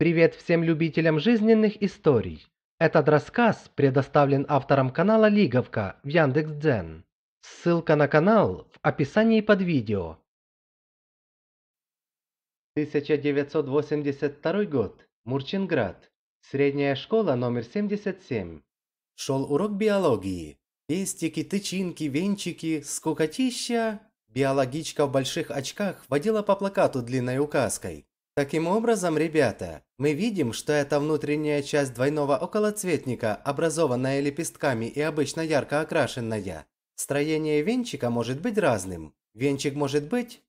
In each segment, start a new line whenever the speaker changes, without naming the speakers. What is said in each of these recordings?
Привет всем любителям жизненных историй. Этот рассказ предоставлен автором канала Лиговка в Яндекс.Дзен. Ссылка на канал в описании под видео. 1982 год. Мурчинград. Средняя школа номер 77. Шел урок биологии. Пестики, тычинки, венчики, скукотища. Биологичка в больших очках водила по плакату длинной указкой. Таким образом, ребята, мы видим, что эта внутренняя часть двойного околоцветника, образованная лепестками и обычно ярко окрашенная, строение венчика может быть разным. Венчик может быть...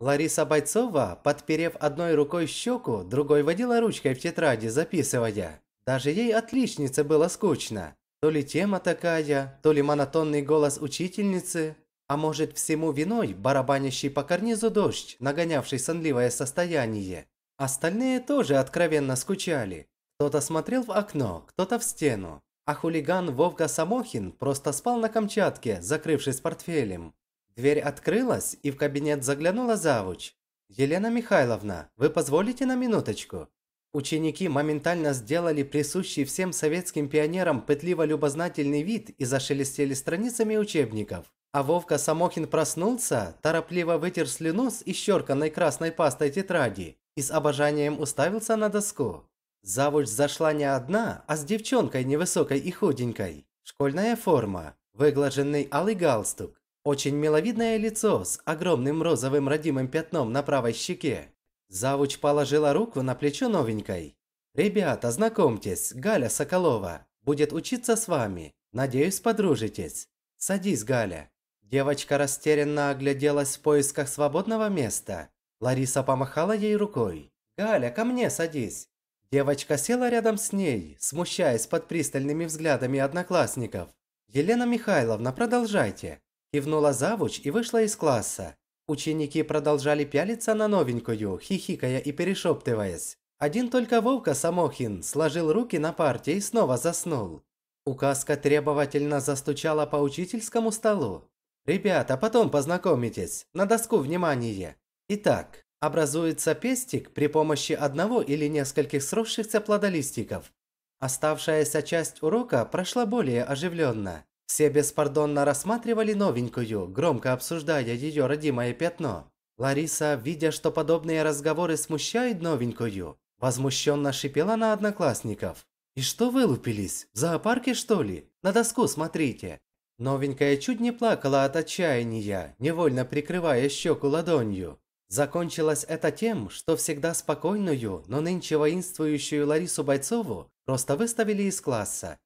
Лариса Бойцова, подперев одной рукой щеку, другой водила ручкой в тетради, записывая. Даже ей отличнице было скучно. То ли тема такая, то ли монотонный голос учительницы, а может всему виной барабанящий по карнизу дождь, нагонявший сонливое состояние. Остальные тоже откровенно скучали. Кто-то смотрел в окно, кто-то в стену. А хулиган Вовка Самохин просто спал на Камчатке, закрывшись портфелем. Дверь открылась, и в кабинет заглянула завуч. «Елена Михайловна, вы позволите на минуточку?» Ученики моментально сделали присущий всем советским пионерам пытливо-любознательный вид и зашелестели страницами учебников. А Вовка Самохин проснулся, торопливо вытер слюну с исчерканной красной пастой тетради и с обожанием уставился на доску. Завуч зашла не одна, а с девчонкой невысокой и худенькой. Школьная форма, выглаженный алый галстук, очень миловидное лицо с огромным розовым родимым пятном на правой щеке. Завуч положила руку на плечо новенькой. «Ребята, знакомьтесь, Галя Соколова. Будет учиться с вами. Надеюсь, подружитесь. Садись, Галя». Девочка растерянно огляделась в поисках свободного места. Лариса помахала ей рукой. «Галя, ко мне садись!» Девочка села рядом с ней, смущаясь под пристальными взглядами одноклассников. «Елена Михайловна, продолжайте!» Кивнула завуч и вышла из класса. Ученики продолжали пялиться на новенькую, хихикая и перешептываясь. Один только Вовка Самохин сложил руки на парте и снова заснул. Указка требовательно застучала по учительскому столу. Ребята, а потом познакомитесь, на доску внимание. Итак, образуется пестик при помощи одного или нескольких сросшихся плодолистиков. Оставшаяся часть урока прошла более оживленно. Все беспардонно рассматривали новенькую, громко обсуждая ее родимое пятно. Лариса, видя, что подобные разговоры смущают новенькую, возмущенно шипела на одноклассников. «И что вылупились? В зоопарке, что ли? На доску смотрите!» Новенькая чуть не плакала от отчаяния, невольно прикрывая щеку ладонью. Закончилось это тем, что всегда спокойную, но нынче воинствующую Ларису Бойцову просто выставили из класса.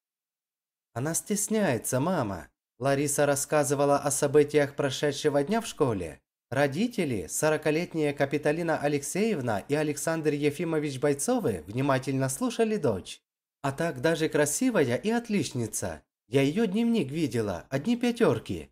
«Она стесняется, мама», – Лариса рассказывала о событиях прошедшего дня в школе. Родители, 40-летняя Капиталина Алексеевна и Александр Ефимович Бойцовы, внимательно слушали дочь. А так даже красивая и отличница, я ее дневник видела, одни пятерки.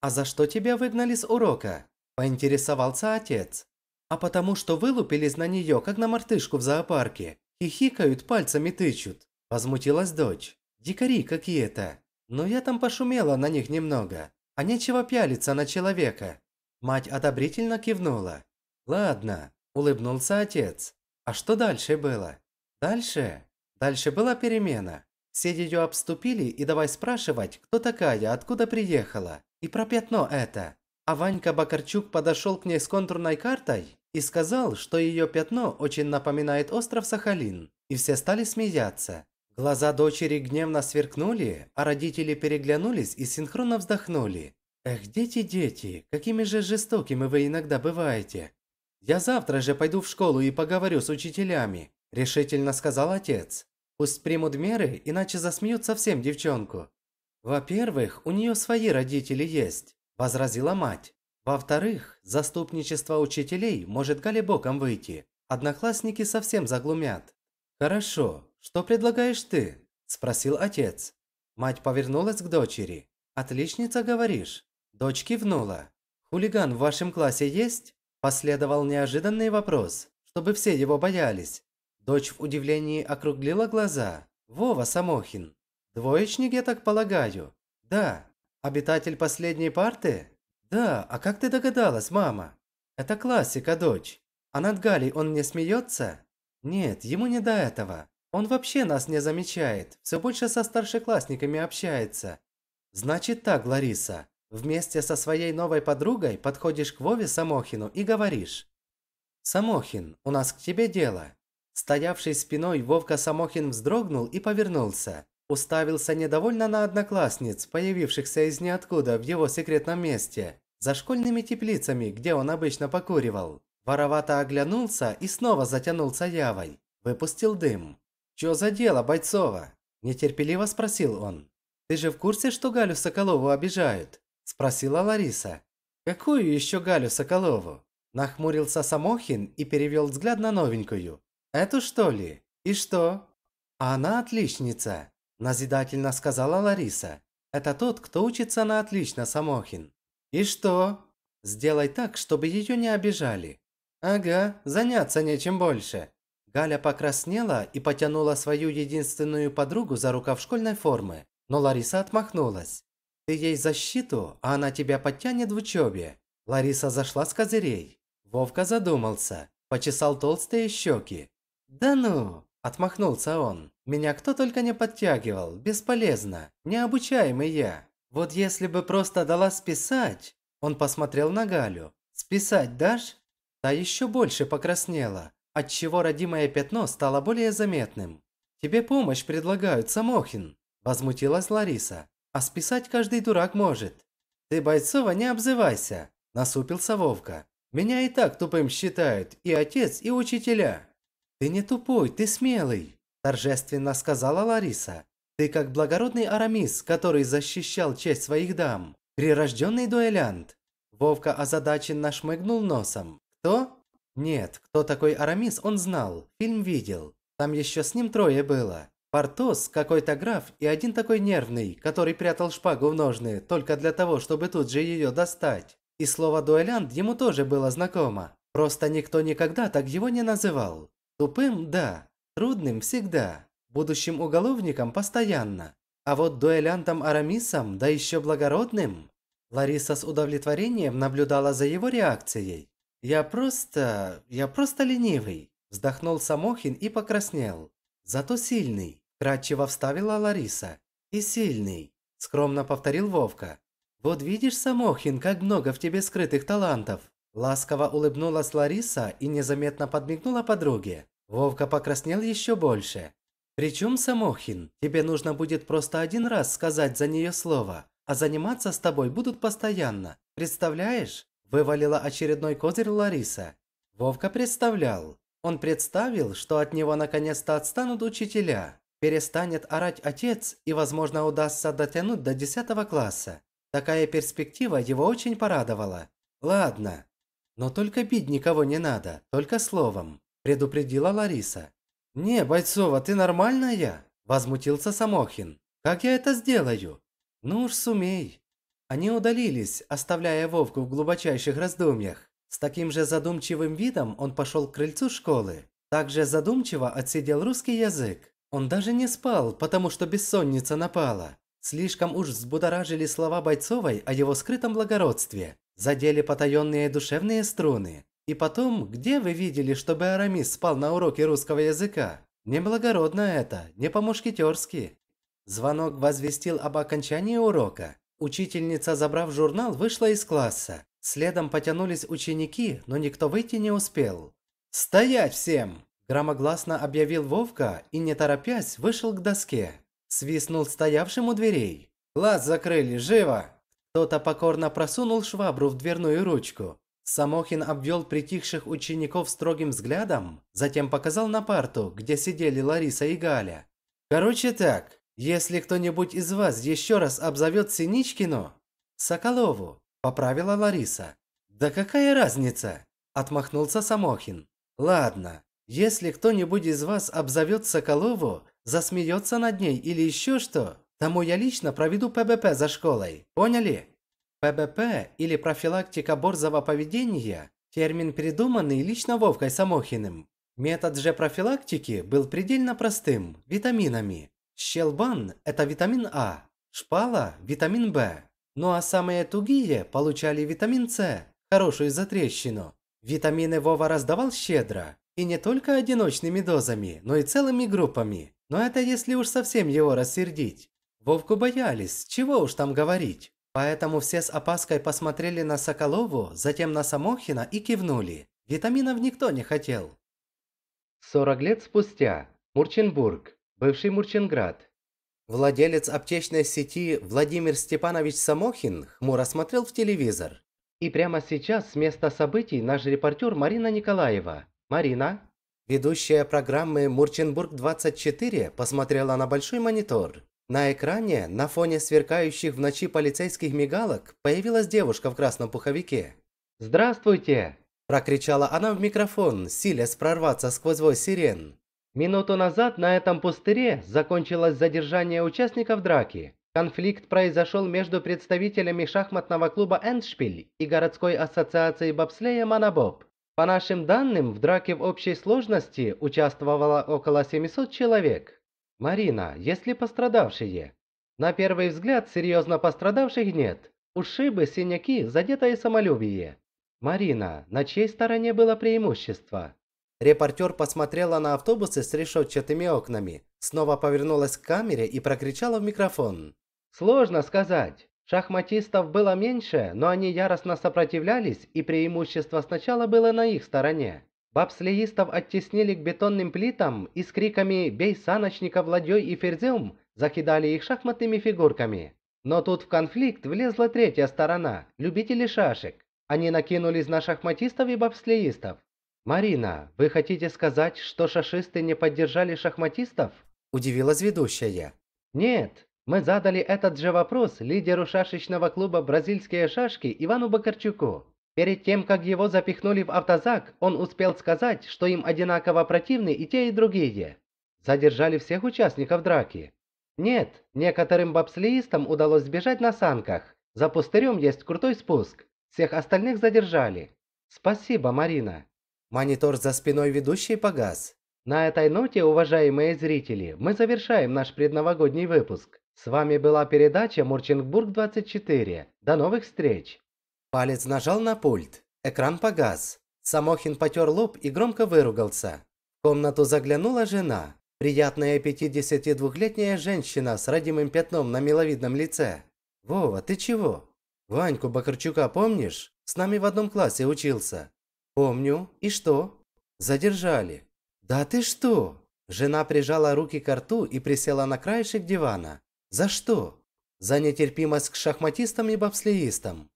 А за что тебя выгнали с урока? Поинтересовался отец. А потому что вылупились на нее, как на мартышку в зоопарке. Хихикают, пальцами тычут. Возмутилась дочь. Дикари какие-то. Но я там пошумела на них немного. А нечего пялиться на человека. Мать одобрительно кивнула. «Ладно», – улыбнулся отец. «А что дальше было?» «Дальше?» «Дальше была перемена. Все ее обступили и давай спрашивать, кто такая, откуда приехала, и про пятно это. А Ванька Бакарчук подошел к ней с контурной картой и сказал, что ее пятно очень напоминает остров Сахалин, и все стали смеяться. Глаза дочери гневно сверкнули, а родители переглянулись и синхронно вздохнули. «Эх, дети, дети, какими же жестокими вы иногда бываете!» «Я завтра же пойду в школу и поговорю с учителями», – решительно сказал отец. Пусть примут меры, иначе засмеют совсем девчонку. Во-первых, у нее свои родители есть, возразила мать. Во-вторых, заступничество учителей может галебоком выйти. Одноклассники совсем заглумят. Хорошо, что предлагаешь ты? спросил отец. Мать повернулась к дочери. «Отличница, говоришь?» Дочь кивнула. «Хулиган в вашем классе есть?» Последовал неожиданный вопрос, чтобы все его боялись. Дочь в удивлении округлила глаза. «Вова Самохин. Двоечник, я так полагаю?» «Да». «Обитатель последней парты?» «Да, а как ты догадалась, мама?» «Это классика, дочь. А над Галей он не смеется?» «Нет, ему не до этого. Он вообще нас не замечает, все больше со старшеклассниками общается». «Значит так, Лариса, вместе со своей новой подругой подходишь к Вове Самохину и говоришь. «Самохин, у нас к тебе дело. Стоявший спиной, Вовка Самохин вздрогнул и повернулся. Уставился недовольно на одноклассниц, появившихся из ниоткуда в его секретном месте, за школьными теплицами, где он обычно покуривал. Воровато оглянулся и снова затянулся явой. Выпустил дым. «Чё за дело, Бойцова?» – нетерпеливо спросил он. «Ты же в курсе, что Галю Соколову обижают?» – спросила Лариса. «Какую ещё Галю Соколову?» Нахмурился Самохин и перевёл взгляд на новенькую, Эту что ли? И что? Она отличница, назидательно сказала Лариса. Это тот, кто учится на отлично, Самохин. И что? Сделай так, чтобы ее не обижали. Ага, заняться нечем больше. Галя покраснела и потянула свою единственную подругу за рукав школьной формы, но Лариса отмахнулась. Ты ей защиту, а она тебя подтянет в учебе. Лариса зашла с козырей. Вовка задумался, почесал толстые щеки. «Да ну!» – отмахнулся он. «Меня кто только не подтягивал, бесполезно, необучаемый я. Вот если бы просто дала списать...» Он посмотрел на Галю. «Списать дашь?» Та еще больше покраснела, отчего родимое пятно стало более заметным. «Тебе помощь предлагают, Самохин!» – возмутилась Лариса. «А списать каждый дурак может!» «Ты, Бойцова, не обзывайся!» – насупился Вовка. «Меня и так тупым считают и отец, и учителя!» «Ты не тупой, ты смелый!» – торжественно сказала Лариса. «Ты как благородный Арамис, который защищал честь своих дам. Прирожденный дуэлянт!» Вовка озадаченно шмыгнул носом. «Кто?» «Нет, кто такой Арамис, он знал. Фильм видел. Там еще с ним трое было. Портос, какой-то граф и один такой нервный, который прятал шпагу в ножны только для того, чтобы тут же ее достать. И слово «дуэлянт» ему тоже было знакомо. Просто никто никогда так его не называл. Тупым – да, трудным – всегда, будущим уголовником – постоянно. А вот дуэлянтом Арамисом, да еще благородным... Лариса с удовлетворением наблюдала за его реакцией. «Я просто... я просто ленивый», – вздохнул Самохин и покраснел. «Зато сильный», – кратчево вставила Лариса. «И сильный», – скромно повторил Вовка. «Вот видишь, Самохин, как много в тебе скрытых талантов. Ласково улыбнулась Лариса и незаметно подмигнула подруге. Вовка покраснел еще больше. «Причем, Самохин, тебе нужно будет просто один раз сказать за нее слово, а заниматься с тобой будут постоянно. Представляешь?» – вывалила очередной козырь Лариса. Вовка представлял. Он представил, что от него наконец-то отстанут учителя. Перестанет орать отец и, возможно, удастся дотянуть до 10 класса. Такая перспектива его очень порадовала. «Ладно, «Но только бить никого не надо, только словом», – предупредила Лариса. «Не, Бойцова, ты нормальная?» – возмутился Самохин. «Как я это сделаю?» «Ну уж сумей». Они удалились, оставляя Вовку в глубочайших раздумьях. С таким же задумчивым видом он пошел к крыльцу школы. Также задумчиво отсидел русский язык. Он даже не спал, потому что бессонница напала. Слишком уж взбудоражили слова Бойцовой о его скрытом благородстве. Задели потаенные душевные струны. И потом, где вы видели, чтобы Арамис спал на уроке русского языка? Неблагородно это, не по-мушкетерски. Звонок возвестил об окончании урока. Учительница, забрав журнал, вышла из класса. Следом потянулись ученики, но никто выйти не успел. «Стоять всем!» – громогласно объявил Вовка и, не торопясь, вышел к доске. Свистнул стоявшим у дверей. «Класс закрыли, живо!» Кто-то покорно просунул швабру в дверную ручку. Самохин обвел притихших учеников строгим взглядом, затем показал на парту, где сидели Лариса и Галя. «Короче так, если кто-нибудь из вас еще раз обзовет Синичкину...» «Соколову», – поправила Лариса. «Да какая разница?» – отмахнулся Самохин. «Ладно, если кто-нибудь из вас обзовет Соколову, засмеется над ней или еще что, Тому я лично проведу ПБП за школой, поняли? ПБП или профилактика борзого поведения – термин, придуманный лично Вовкой Самохиным. Метод же профилактики был предельно простым – витаминами. Щелбан – это витамин А, шпала – витамин В. Ну а самые тугие получали витамин С, хорошую затрещину. Витамины Вова раздавал щедро, и не только одиночными дозами, но и целыми группами. Но это если уж совсем его рассердить. Вовку боялись, чего уж там говорить. Поэтому все с опаской посмотрели на Соколову, затем на Самохина и кивнули. Витаминов никто не хотел. 40 лет спустя. Мурченбург, бывший Мурченград. Владелец аптечной сети Владимир Степанович Самохин хмуро смотрел в телевизор. И прямо сейчас с места событий наш репортер Марина Николаева. Марина? Ведущая программы «Мурченбург-24» посмотрела на большой монитор. На экране, на фоне сверкающих в ночи полицейских мигалок, появилась девушка в красном пуховике. «Здравствуйте!» – прокричала она в микрофон, силясь прорваться сквозь вой сирен. «Минуту назад на этом пустыре закончилось задержание участников драки. Конфликт произошел между представителями шахматного клуба «Эндшпиль» и городской ассоциации бобслея «Манабоб». По нашим данным, в драке в общей сложности участвовало около 700 человек. Марина, есть ли пострадавшие? На первый взгляд, серьезно пострадавших нет. Ушибы, синяки, задетое самолюбие. Марина, на чьей стороне было преимущество? Репортер посмотрела на автобусы с решетчатыми окнами, снова повернулась к камере и прокричала в микрофон. Сложно сказать. Шахматистов было меньше, но они яростно сопротивлялись, и преимущество сначала было на их стороне. Бобслеистов оттеснили к бетонным плитам и с криками «Бей саночника, ладьей и Ферзюм" закидали их шахматными фигурками. Но тут в конфликт влезла третья сторона – любители шашек. Они накинулись на шахматистов и бобслеистов. «Марина, вы хотите сказать, что шашисты не поддержали шахматистов?» – удивилась ведущая. «Нет, мы задали этот же вопрос лидеру шашечного клуба «Бразильские шашки» Ивану Бакарчуку. Перед тем, как его запихнули в автозак, он успел сказать, что им одинаково противны и те, и другие. Задержали всех участников драки. Нет, некоторым бобслеистам удалось сбежать на санках. За пустырем есть крутой спуск. Всех остальных задержали. Спасибо, Марина. Монитор за спиной ведущей погас. На этой ноте, уважаемые зрители, мы завершаем наш предновогодний выпуск. С вами была передача Мурчингбург 24. До новых встреч! Палец нажал на пульт. Экран погас. Самохин потер лоб и громко выругался. В комнату заглянула жена. Приятная 52-летняя женщина с родимым пятном на миловидном лице. «Вова, ты чего? Ваньку Бакарчука помнишь? С нами в одном классе учился». «Помню. И что?» «Задержали». «Да ты что?» Жена прижала руки к рту и присела на краешек дивана. «За что?» «За нетерпимость к шахматистам и бобслеистам.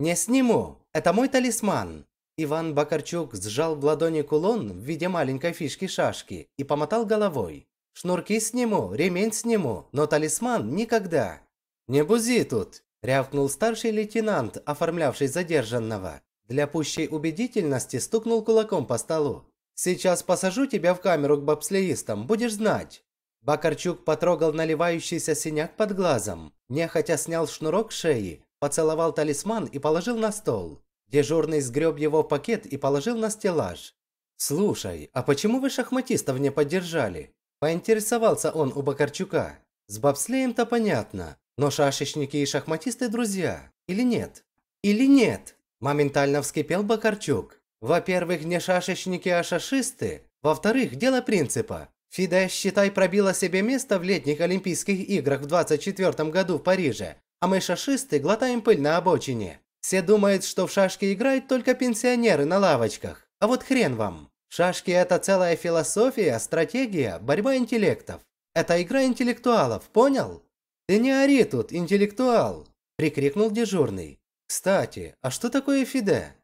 Не сниму, это мой талисман. Иван Бакарчук сжал в ладони кулон в виде маленькой фишки шашки и помотал головой. Шнурки сниму, ремень сниму, но талисман никогда. Не бузи тут, рявкнул старший лейтенант, оформлявший задержанного. Для пущей убедительности стукнул кулаком по столу. Сейчас посажу тебя в камеру к бобслеистам, будешь знать. Бакарчук потрогал наливающийся синяк под глазом, нехотя снял шнурок шеи, поцеловал талисман и положил на стол. Дежурный сгреб его в пакет и положил на стеллаж. «Слушай, а почему вы шахматистов не поддержали?» Поинтересовался он у Бакарчука. «С бобслеем-то понятно, но шашечники и шахматисты друзья, или нет?» «Или нет?» Моментально вскипел Бакарчук. «Во-первых, не шашечники, а шашисты. Во-вторых, дело принципа. Фиде, считай, пробила себе место в летних Олимпийских играх в 24 году в Париже, а мы шашисты глотаем пыль на обочине. Все думают, что в шашки играют только пенсионеры на лавочках. А вот хрен вам. Шашки – это целая философия, стратегия, борьба интеллектов. Это игра интеллектуалов, понял? Ты не ори тут, интеллектуал, прикрикнул дежурный. Кстати, а что такое ФИДЕ?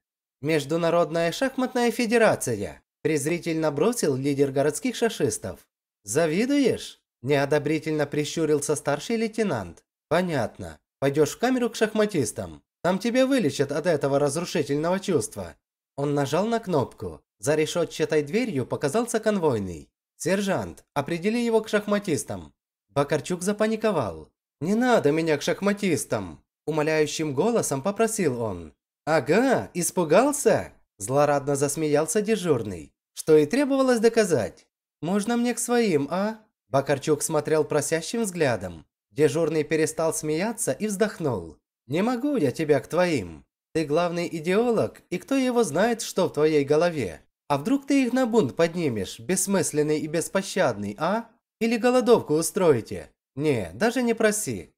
Международная шахматная федерация, презрительно бросил лидер городских шашистов. Завидуешь? неодобрительно прищурился старший лейтенант. Понятно. Пойдешь в камеру к шахматистам. Там тебя вылечат от этого разрушительного чувства». Он нажал на кнопку. За решетчатой дверью показался конвойный. «Сержант, определи его к шахматистам». Бакарчук запаниковал. «Не надо меня к шахматистам!» Умоляющим голосом попросил он. «Ага, испугался?» Злорадно засмеялся дежурный. Что и требовалось доказать. «Можно мне к своим, а?» Бакарчук смотрел просящим взглядом. Дежурный перестал смеяться и вздохнул. «Не могу я тебя к твоим. Ты главный идеолог, и кто его знает, что в твоей голове? А вдруг ты их на бунт поднимешь, бессмысленный и беспощадный, а? Или голодовку устроите? Не, даже не проси.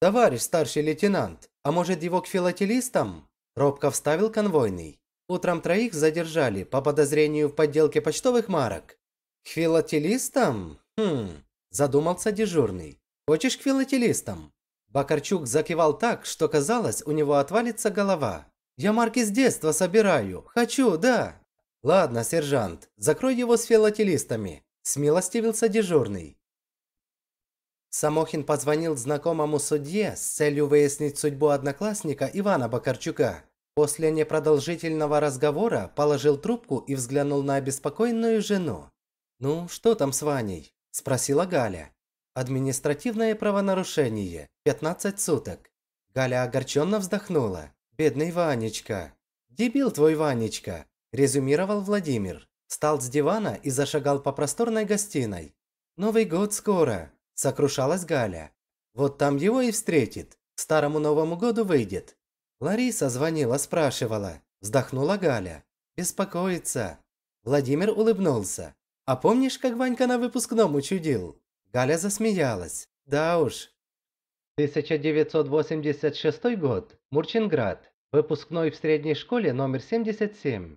Товарищ старший лейтенант, а может его к филателистам?» Робко вставил конвойный. Утром троих задержали по подозрению в подделке почтовых марок. «К филателистам? Хм...» – задумался дежурный. «Хочешь к филателистам?» Бакарчук закивал так, что казалось, у него отвалится голова. «Я марки с детства собираю. Хочу, да!» «Ладно, сержант, закрой его с филателистами», – смилостивился дежурный. Самохин позвонил знакомому судье с целью выяснить судьбу одноклассника Ивана Бакарчука. После непродолжительного разговора положил трубку и взглянул на обеспокоенную жену. «Ну, что там с Ваней?» – спросила Галя. Административное правонарушение. 15 суток. Галя огорченно вздохнула. Бедный Ванечка. Дебил твой Ванечка, резюмировал Владимир. Встал с дивана и зашагал по просторной гостиной. Новый год скоро, сокрушалась Галя. Вот там его и встретит. К старому Новому году выйдет. Лариса звонила, спрашивала. Вздохнула Галя. Беспокоится. Владимир улыбнулся. А помнишь, как Ванька на выпускном учудил? Галя засмеялась. Да уж. 1986 год. Мурчинград. Выпускной в средней школе номер 77.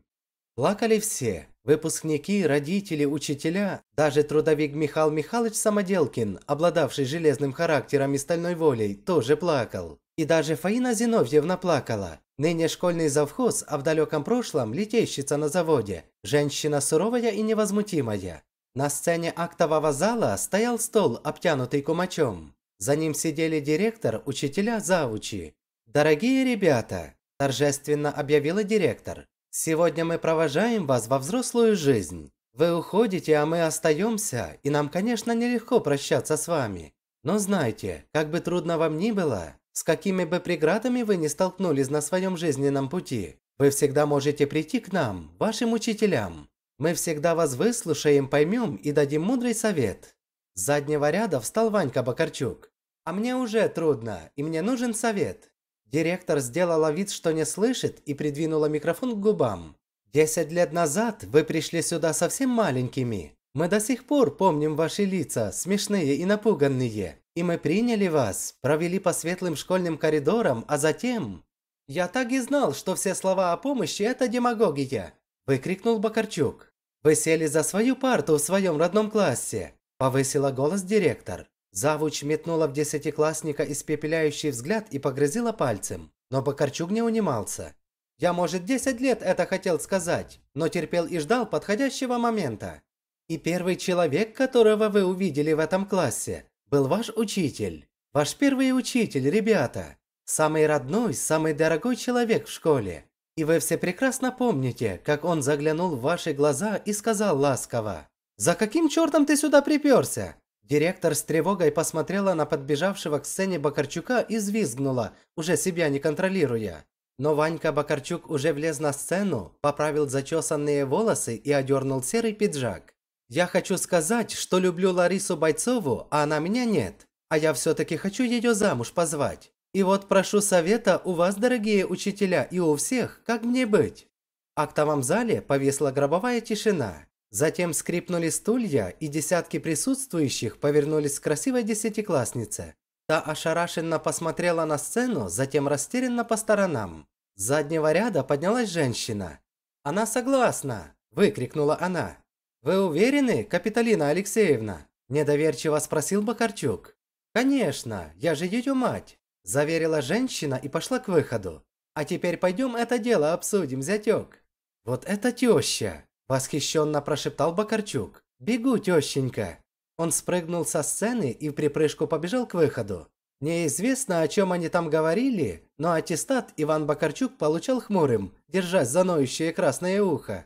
Плакали все. Выпускники, родители, учителя, даже трудовик Михаил Михайлович Самоделкин, обладавший железным характером и стальной волей, тоже плакал. И даже Фаина Зиновьевна плакала. Ныне школьный завхоз, а в далеком прошлом летейщица на заводе. Женщина суровая и невозмутимая. На сцене актового зала стоял стол, обтянутый кумачом. За ним сидели директор, учителя, завучи. «Дорогие ребята!» – торжественно объявила директор. «Сегодня мы провожаем вас во взрослую жизнь. Вы уходите, а мы остаемся, и нам, конечно, нелегко прощаться с вами. Но знайте, как бы трудно вам ни было, с какими бы преградами вы ни столкнулись на своем жизненном пути, вы всегда можете прийти к нам, вашим учителям, мы всегда вас выслушаем, поймем и дадим мудрый совет. С заднего ряда встал Ванька Бакарчук. А мне уже трудно, и мне нужен совет. Директор сделала вид, что не слышит, и придвинула микрофон к губам. «Десять лет назад вы пришли сюда совсем маленькими. Мы до сих пор помним ваши лица, смешные и напуганные. И мы приняли вас, провели по светлым школьным коридорам, а затем...» «Я так и знал, что все слова о помощи – это демагогия. Выкрикнул Бакарчук. «Вы сели за свою парту в своем родном классе!» Повысила голос директор. Завуч метнула в десятиклассника испепеляющий взгляд и погрызила пальцем. Но Бакарчук не унимался. «Я, может, 10 лет это хотел сказать, но терпел и ждал подходящего момента. И первый человек, которого вы увидели в этом классе, был ваш учитель. Ваш первый учитель, ребята. Самый родной, самый дорогой человек в школе. И вы все прекрасно помните, как он заглянул в ваши глаза и сказал ласково. «За каким чертом ты сюда приперся?» Директор с тревогой посмотрела на подбежавшего к сцене Бакарчука и взвизгнула, уже себя не контролируя. Но Ванька Бакарчук уже влез на сцену, поправил зачесанные волосы и одернул серый пиджак. «Я хочу сказать, что люблю Ларису Бойцову, а она меня нет. А я все-таки хочу ее замуж позвать. И вот прошу совета у вас, дорогие учителя, и у всех, как мне быть?» а В актовом зале повисла гробовая тишина. Затем скрипнули стулья, и десятки присутствующих повернулись к красивой десятикласснице. Та ошарашенно посмотрела на сцену, затем растерянно по сторонам. С заднего ряда поднялась женщина. «Она согласна!» – выкрикнула она. «Вы уверены, Капитолина Алексеевна?» – недоверчиво спросил Бакарчук. «Конечно, я же ее мать!» Заверила женщина и пошла к выходу. А теперь пойдем это дело обсудим, зятек. Вот это теща! Восхищенно прошептал Бакарчук. Бегу, тещенька! Он спрыгнул со сцены и в припрыжку побежал к выходу. Неизвестно, о чем они там говорили, но аттестат Иван Бакарчук получал хмурым, держась за ноющее красное ухо.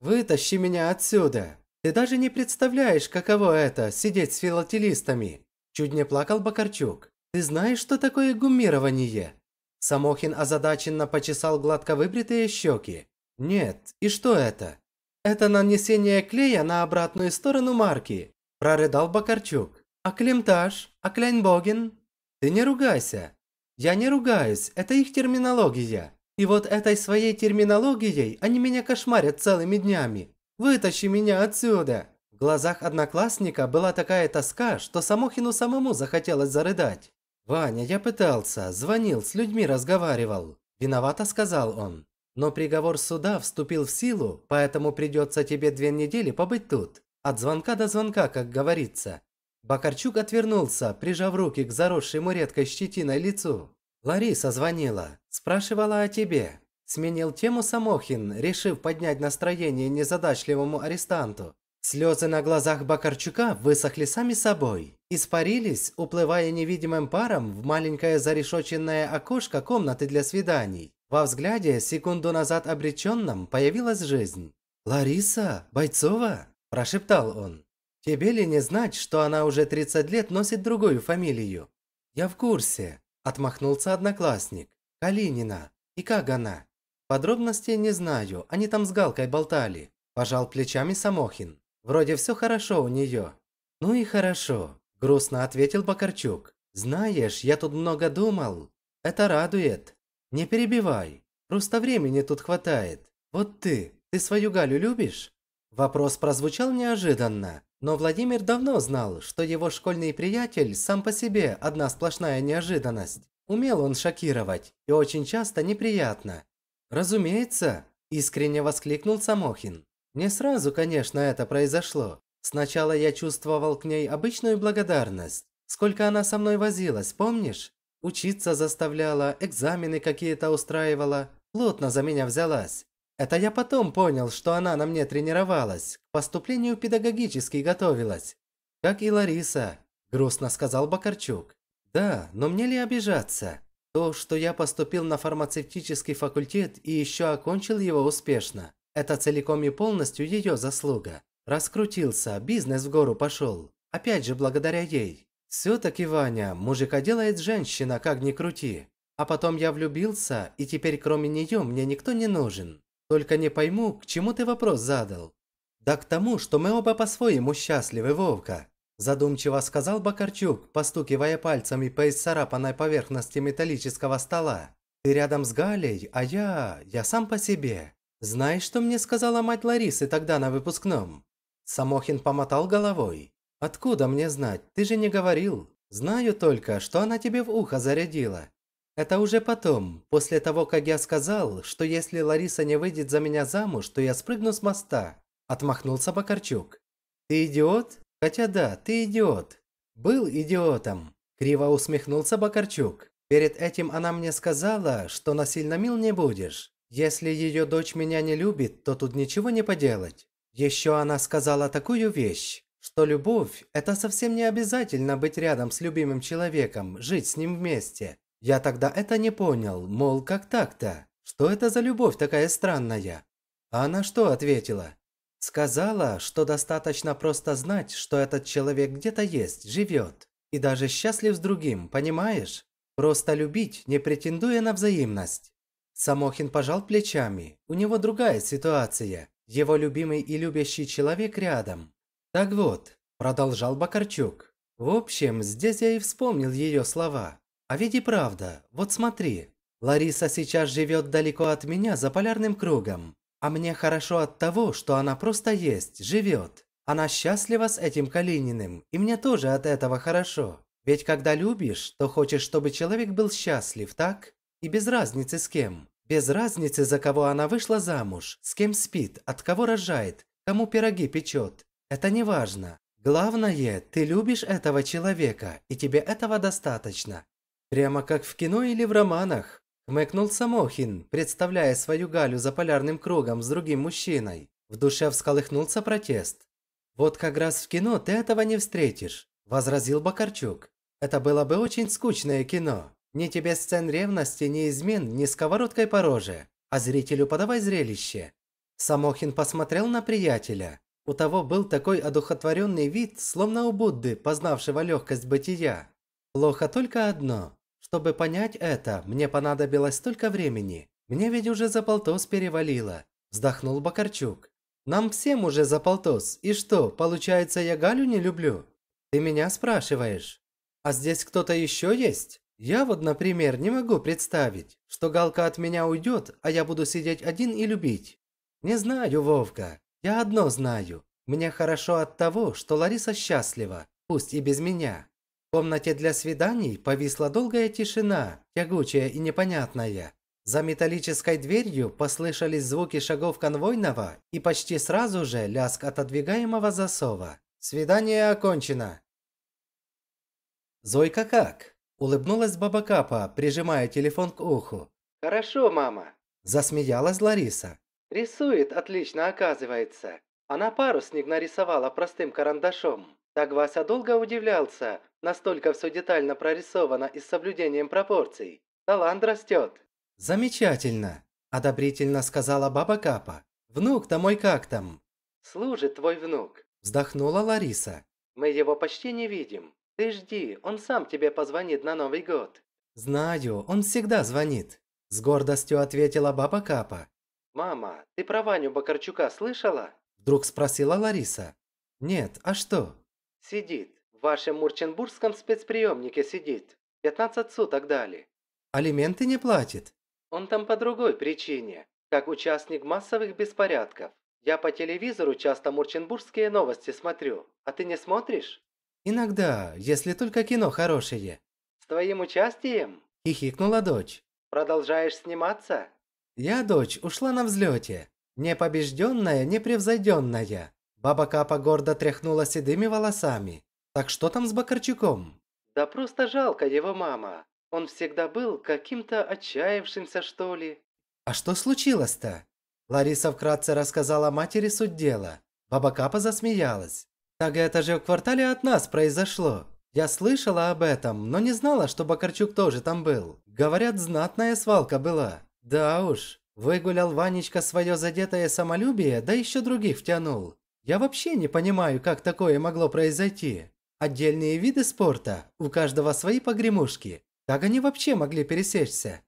«Вытащи меня отсюда! Ты даже не представляешь, каково это – сидеть с филателистами! Чуть не плакал Бакарчук. «Ты знаешь, что такое гумирование? Самохин озадаченно почесал гладко выбритые щеки. «Нет, и что это?» «Это нанесение клея на обратную сторону марки», – прорыдал Бакарчук. «А Климташ? А Кляйнбоген?» «Ты не ругайся!» «Я не ругаюсь, это их терминология. И вот этой своей терминологией они меня кошмарят целыми днями. Вытащи меня отсюда!» В глазах одноклассника была такая тоска, что Самохину самому захотелось зарыдать. «Ваня, я пытался, звонил, с людьми разговаривал». «Виновато», – сказал он. «Но приговор суда вступил в силу, поэтому придется тебе две недели побыть тут. От звонка до звонка, как говорится». Бакарчук отвернулся, прижав руки к заросшему редкой щетиной лицу. «Лариса звонила, спрашивала о тебе». Сменил тему Самохин, решив поднять настроение незадачливому арестанту. Слезы на глазах Бакарчука высохли сами собой, испарились, уплывая невидимым паром в маленькое зарешоченное окошко комнаты для свиданий. Во взгляде, секунду назад обреченном, появилась жизнь. «Лариса? Бойцова?» – прошептал он. «Тебе ли не знать, что она уже 30 лет носит другую фамилию?» «Я в курсе», – отмахнулся одноклассник. «Калинина. И как она?» «Подробностей не знаю, они там с Галкой болтали», – пожал плечами Самохин. Вроде все хорошо у нее. Ну и хорошо, грустно ответил Бакарчук. Знаешь, я тут много думал. Это радует. Не перебивай. Просто времени тут хватает. Вот ты, ты свою Галю любишь? Вопрос прозвучал неожиданно, но Владимир давно знал, что его школьный приятель сам по себе одна сплошная неожиданность. Умел он шокировать, и очень часто неприятно. «Разумеется!» – искренне воскликнул Самохин. Не сразу, конечно, это произошло. Сначала я чувствовал к ней обычную благодарность. Сколько она со мной возилась, помнишь? Учиться заставляла, экзамены какие-то устраивала. Плотно за меня взялась. Это я потом понял, что она на мне тренировалась. К поступлению педагогически готовилась. Как и Лариса, грустно сказал Бакарчук. Да, но мне ли обижаться? То, что я поступил на фармацевтический факультет и еще окончил его успешно, это целиком и полностью ее заслуга. Раскрутился, бизнес в гору пошел. Опять же благодаря ей. Все-таки, Ваня, мужика делает женщина, как ни крути. А потом я влюбился, и теперь кроме нее мне никто не нужен. Только не пойму, к чему ты вопрос задал. Да к тому, что мы оба по-своему счастливы, Вовка. Задумчиво сказал Бакарчук, постукивая пальцами по исцарапанной поверхности металлического стола. «Ты рядом с Галей, а я... я сам по себе. Знаешь, что мне сказала мать Ларисы тогда на выпускном? Самохин помотал головой. Откуда мне знать? Ты же не говорил. Знаю только, что она тебе в ухо зарядила. Это уже потом, после того, как я сказал, что если Лариса не выйдет за меня замуж, то я спрыгну с моста. Отмахнулся Бакарчук. Ты идиот? Хотя да, ты идиот. Был идиотом. Криво усмехнулся Бакарчук. Перед этим она мне сказала, что насильно мил не будешь. Если ее дочь меня не любит, то тут ничего не поделать. Еще она сказала такую вещь, что любовь – это совсем не обязательно быть рядом с любимым человеком, жить с ним вместе. Я тогда это не понял, мол, как так-то? Что это за любовь такая странная? А она что ответила? Сказала, что достаточно просто знать, что этот человек где-то есть, живет. И даже счастлив с другим, понимаешь? Просто любить, не претендуя на взаимность. Самохин пожал плечами. У него другая ситуация. Его любимый и любящий человек рядом. Так вот, продолжал Бакарчук. В общем, здесь я и вспомнил ее слова. А ведь и правда, вот смотри. Лариса сейчас живет далеко от меня за полярным кругом. А мне хорошо от того, что она просто есть, живет. Она счастлива с этим Калининым, и мне тоже от этого хорошо. Ведь когда любишь, то хочешь, чтобы человек был счастлив, так? И без разницы с кем. Без разницы, за кого она вышла замуж, с кем спит, от кого рожает, кому пироги печет. Это не важно. Главное, ты любишь этого человека, и тебе этого достаточно. Прямо как в кино или в романах. Хмыкнул Самохин, представляя свою Галю за полярным кругом с другим мужчиной. В душе всколыхнулся протест. «Вот как раз в кино ты этого не встретишь», – возразил Бакарчук. «Это было бы очень скучное кино». Ни тебе сцен ревности, ни измен, ни сковородкой по роже, а зрителю подавай зрелище». Самохин посмотрел на приятеля. У того был такой одухотворенный вид, словно у Будды, познавшего легкость бытия. Плохо только одно. Чтобы понять это, мне понадобилось столько времени. Мне ведь уже за полтос перевалило. Вздохнул Бакарчук. Нам всем уже за полтос. И что, получается, я Галю не люблю? Ты меня спрашиваешь. А здесь кто-то еще есть? Я вот, например, не могу представить, что Галка от меня уйдет, а я буду сидеть один и любить. Не знаю, Вовка, я одно знаю. Мне хорошо от того, что Лариса счастлива, пусть и без меня. В комнате для свиданий повисла долгая тишина, тягучая и непонятная. За металлической дверью послышались звуки шагов конвойного и почти сразу же лязг отодвигаемого засова. «Свидание окончено!» «Зойка как?» Улыбнулась баба Капа, прижимая телефон к уху. «Хорошо, мама!» Засмеялась Лариса. «Рисует отлично, оказывается. Она парусник нарисовала простым карандашом. Так Вася долго удивлялся, настолько все детально прорисовано и с соблюдением пропорций. Талант растет. «Замечательно!» – одобрительно сказала баба Капа. «Внук-то мой как там?» «Служит твой внук», – вздохнула Лариса. «Мы его почти не видим. Ты жди, он сам тебе позвонит на Новый год. Знаю, он всегда звонит. С гордостью ответила баба Капа. «Мама, ты про Ваню Бакарчука слышала?» Вдруг спросила Лариса. «Нет, а что?» «Сидит. В вашем мурченбургском спецприемнике сидит. 15 суток дали». «Алименты не платит?» «Он там по другой причине. Как участник массовых беспорядков. Я по телевизору часто мурченбургские новости смотрю. А ты не смотришь?» «Иногда, если только кино хорошее». «С твоим участием?» – хихикнула дочь. «Продолжаешь сниматься?» «Я, дочь, ушла на взлете. Непобежденная, непревзойденная». Баба Капа гордо тряхнула седыми волосами. «Так что там с Бакарчуком?» «Да просто жалко его мама. Он всегда был каким-то отчаявшимся, что ли». «А что случилось-то?» Лариса вкратце рассказала матери суть дела. Баба Капа засмеялась. Так это же в квартале от нас произошло. Я слышала об этом, но не знала, что Бакарчук тоже там был. Говорят, знатная свалка была. Да уж, выгулял Ванечка свое задетое самолюбие, да еще других втянул. Я вообще не понимаю, как такое могло произойти. Отдельные виды спорта, у каждого свои погремушки. Как они вообще могли пересечься?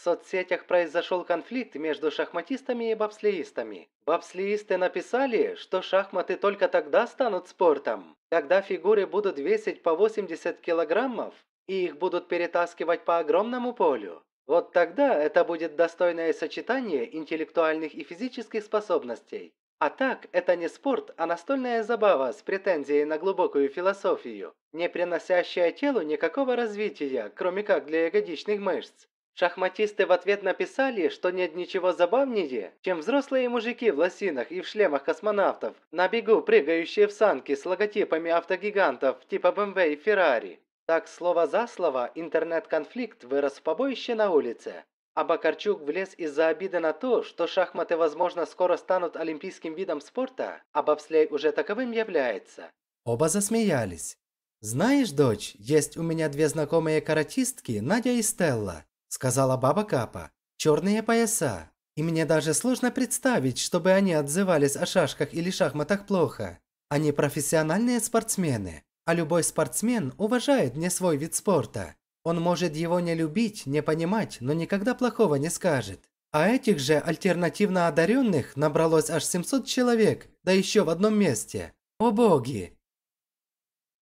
В соцсетях произошел конфликт между шахматистами и бобслеистами. Бобслеисты написали, что шахматы только тогда станут спортом, когда фигуры будут весить по 80 килограммов и их будут перетаскивать по огромному полю. Вот тогда это будет достойное сочетание интеллектуальных и физических способностей. А так, это не спорт, а настольная забава с претензией на глубокую философию, не приносящая телу никакого развития, кроме как для ягодичных мышц. Шахматисты в ответ написали, что нет ничего забавнее, чем взрослые мужики в лосинах и в шлемах космонавтов, на бегу прыгающие в санки с логотипами автогигантов типа BMW и Ferrari. Так слово за слово интернет-конфликт вырос в побоище на улице. А Бакарчук влез из-за обиды на то, что шахматы, возможно, скоро станут олимпийским видом спорта, а бобслей уже таковым является. Оба засмеялись. «Знаешь, дочь, есть у меня две знакомые каратистки, Надя и Стелла сказала баба Капа. «Черные пояса. И мне даже сложно представить, чтобы они отзывались о шашках или шахматах плохо. Они профессиональные спортсмены, а любой спортсмен уважает не свой вид спорта. Он может его не любить, не понимать, но никогда плохого не скажет. А этих же альтернативно одаренных набралось аж 700 человек, да еще в одном месте. О боги!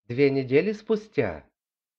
Две недели спустя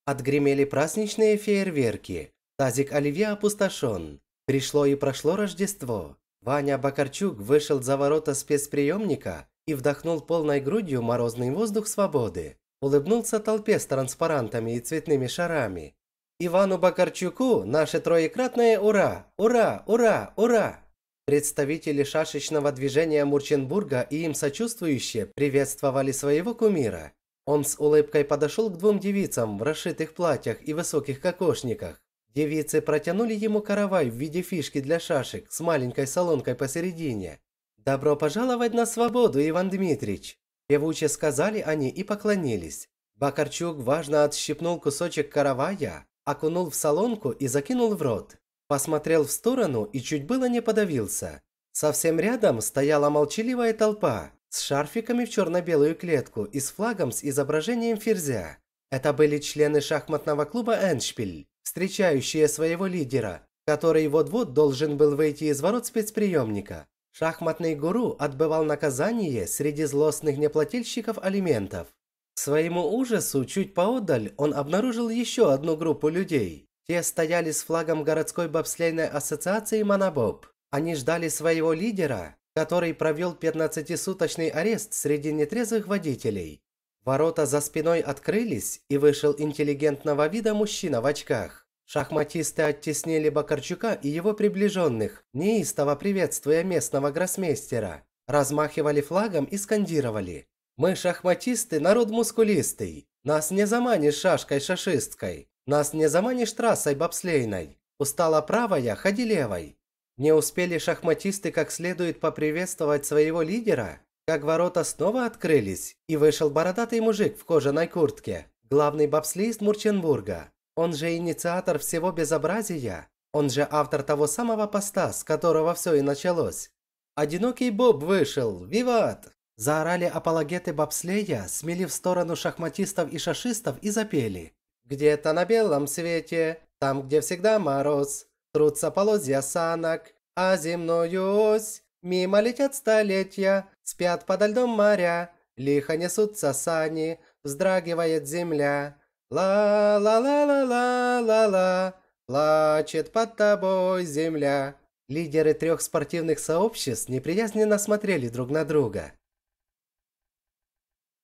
отгремели праздничные фейерверки, Тазик оливье опустошен. Пришло и прошло Рождество. Ваня Бакарчук вышел за ворота спецприемника и вдохнул полной грудью морозный воздух свободы. Улыбнулся толпе с транспарантами и цветными шарами. «Ивану Бакарчуку наше троекратное ура! Ура! Ура! Ура!» Представители шашечного движения Мурченбурга и им сочувствующие приветствовали своего кумира. Он с улыбкой подошел к двум девицам в расшитых платьях и высоких кокошниках Девицы протянули ему каравай в виде фишки для шашек с маленькой солонкой посередине. «Добро пожаловать на свободу, Иван Дмитрич!» Певуче сказали они и поклонились. Бакарчук важно отщипнул кусочек каравая, окунул в солонку и закинул в рот. Посмотрел в сторону и чуть было не подавился. Совсем рядом стояла молчаливая толпа с шарфиками в черно-белую клетку и с флагом с изображением ферзя. Это были члены шахматного клуба «Эншпиль», встречающие своего лидера, который вот-вот должен был выйти из ворот спецприемника. Шахматный гуру отбывал наказание среди злостных неплательщиков алиментов. К своему ужасу чуть поодаль он обнаружил еще одну группу людей. Те стояли с флагом городской бобслейной ассоциации «Монобоб». Они ждали своего лидера, который провел 15-суточный арест среди нетрезвых водителей. Ворота за спиной открылись, и вышел интеллигентного вида мужчина в очках. Шахматисты оттеснили Бакарчука и его приближенных, неистово приветствуя местного гроссмейстера. Размахивали флагом и скандировали. «Мы шахматисты, народ мускулистый. Нас не заманишь шашкой-шашисткой. Нас не заманишь трассой бобслейной. Устала правая, ходи левой». Не успели шахматисты как следует поприветствовать своего лидера, как ворота снова открылись, и вышел бородатый мужик в кожаной куртке, главный бобслист Мурченбурга. Он же инициатор всего безобразия, он же автор того самого поста, с которого все и началось. «Одинокий боб вышел! Виват!» Заорали апологеты бобслея, смели в сторону шахматистов и шашистов и запели. «Где-то на белом свете, там, где всегда мороз, трутся полозья санок, а земную ось Мимо летят столетия, спят подо льдом моря, лихо несутся сани, вздрагивает земля. Ла-ла-ла-ла-ла-ла-ла, плачет под тобой земля. Лидеры трех спортивных сообществ неприязненно смотрели друг на друга.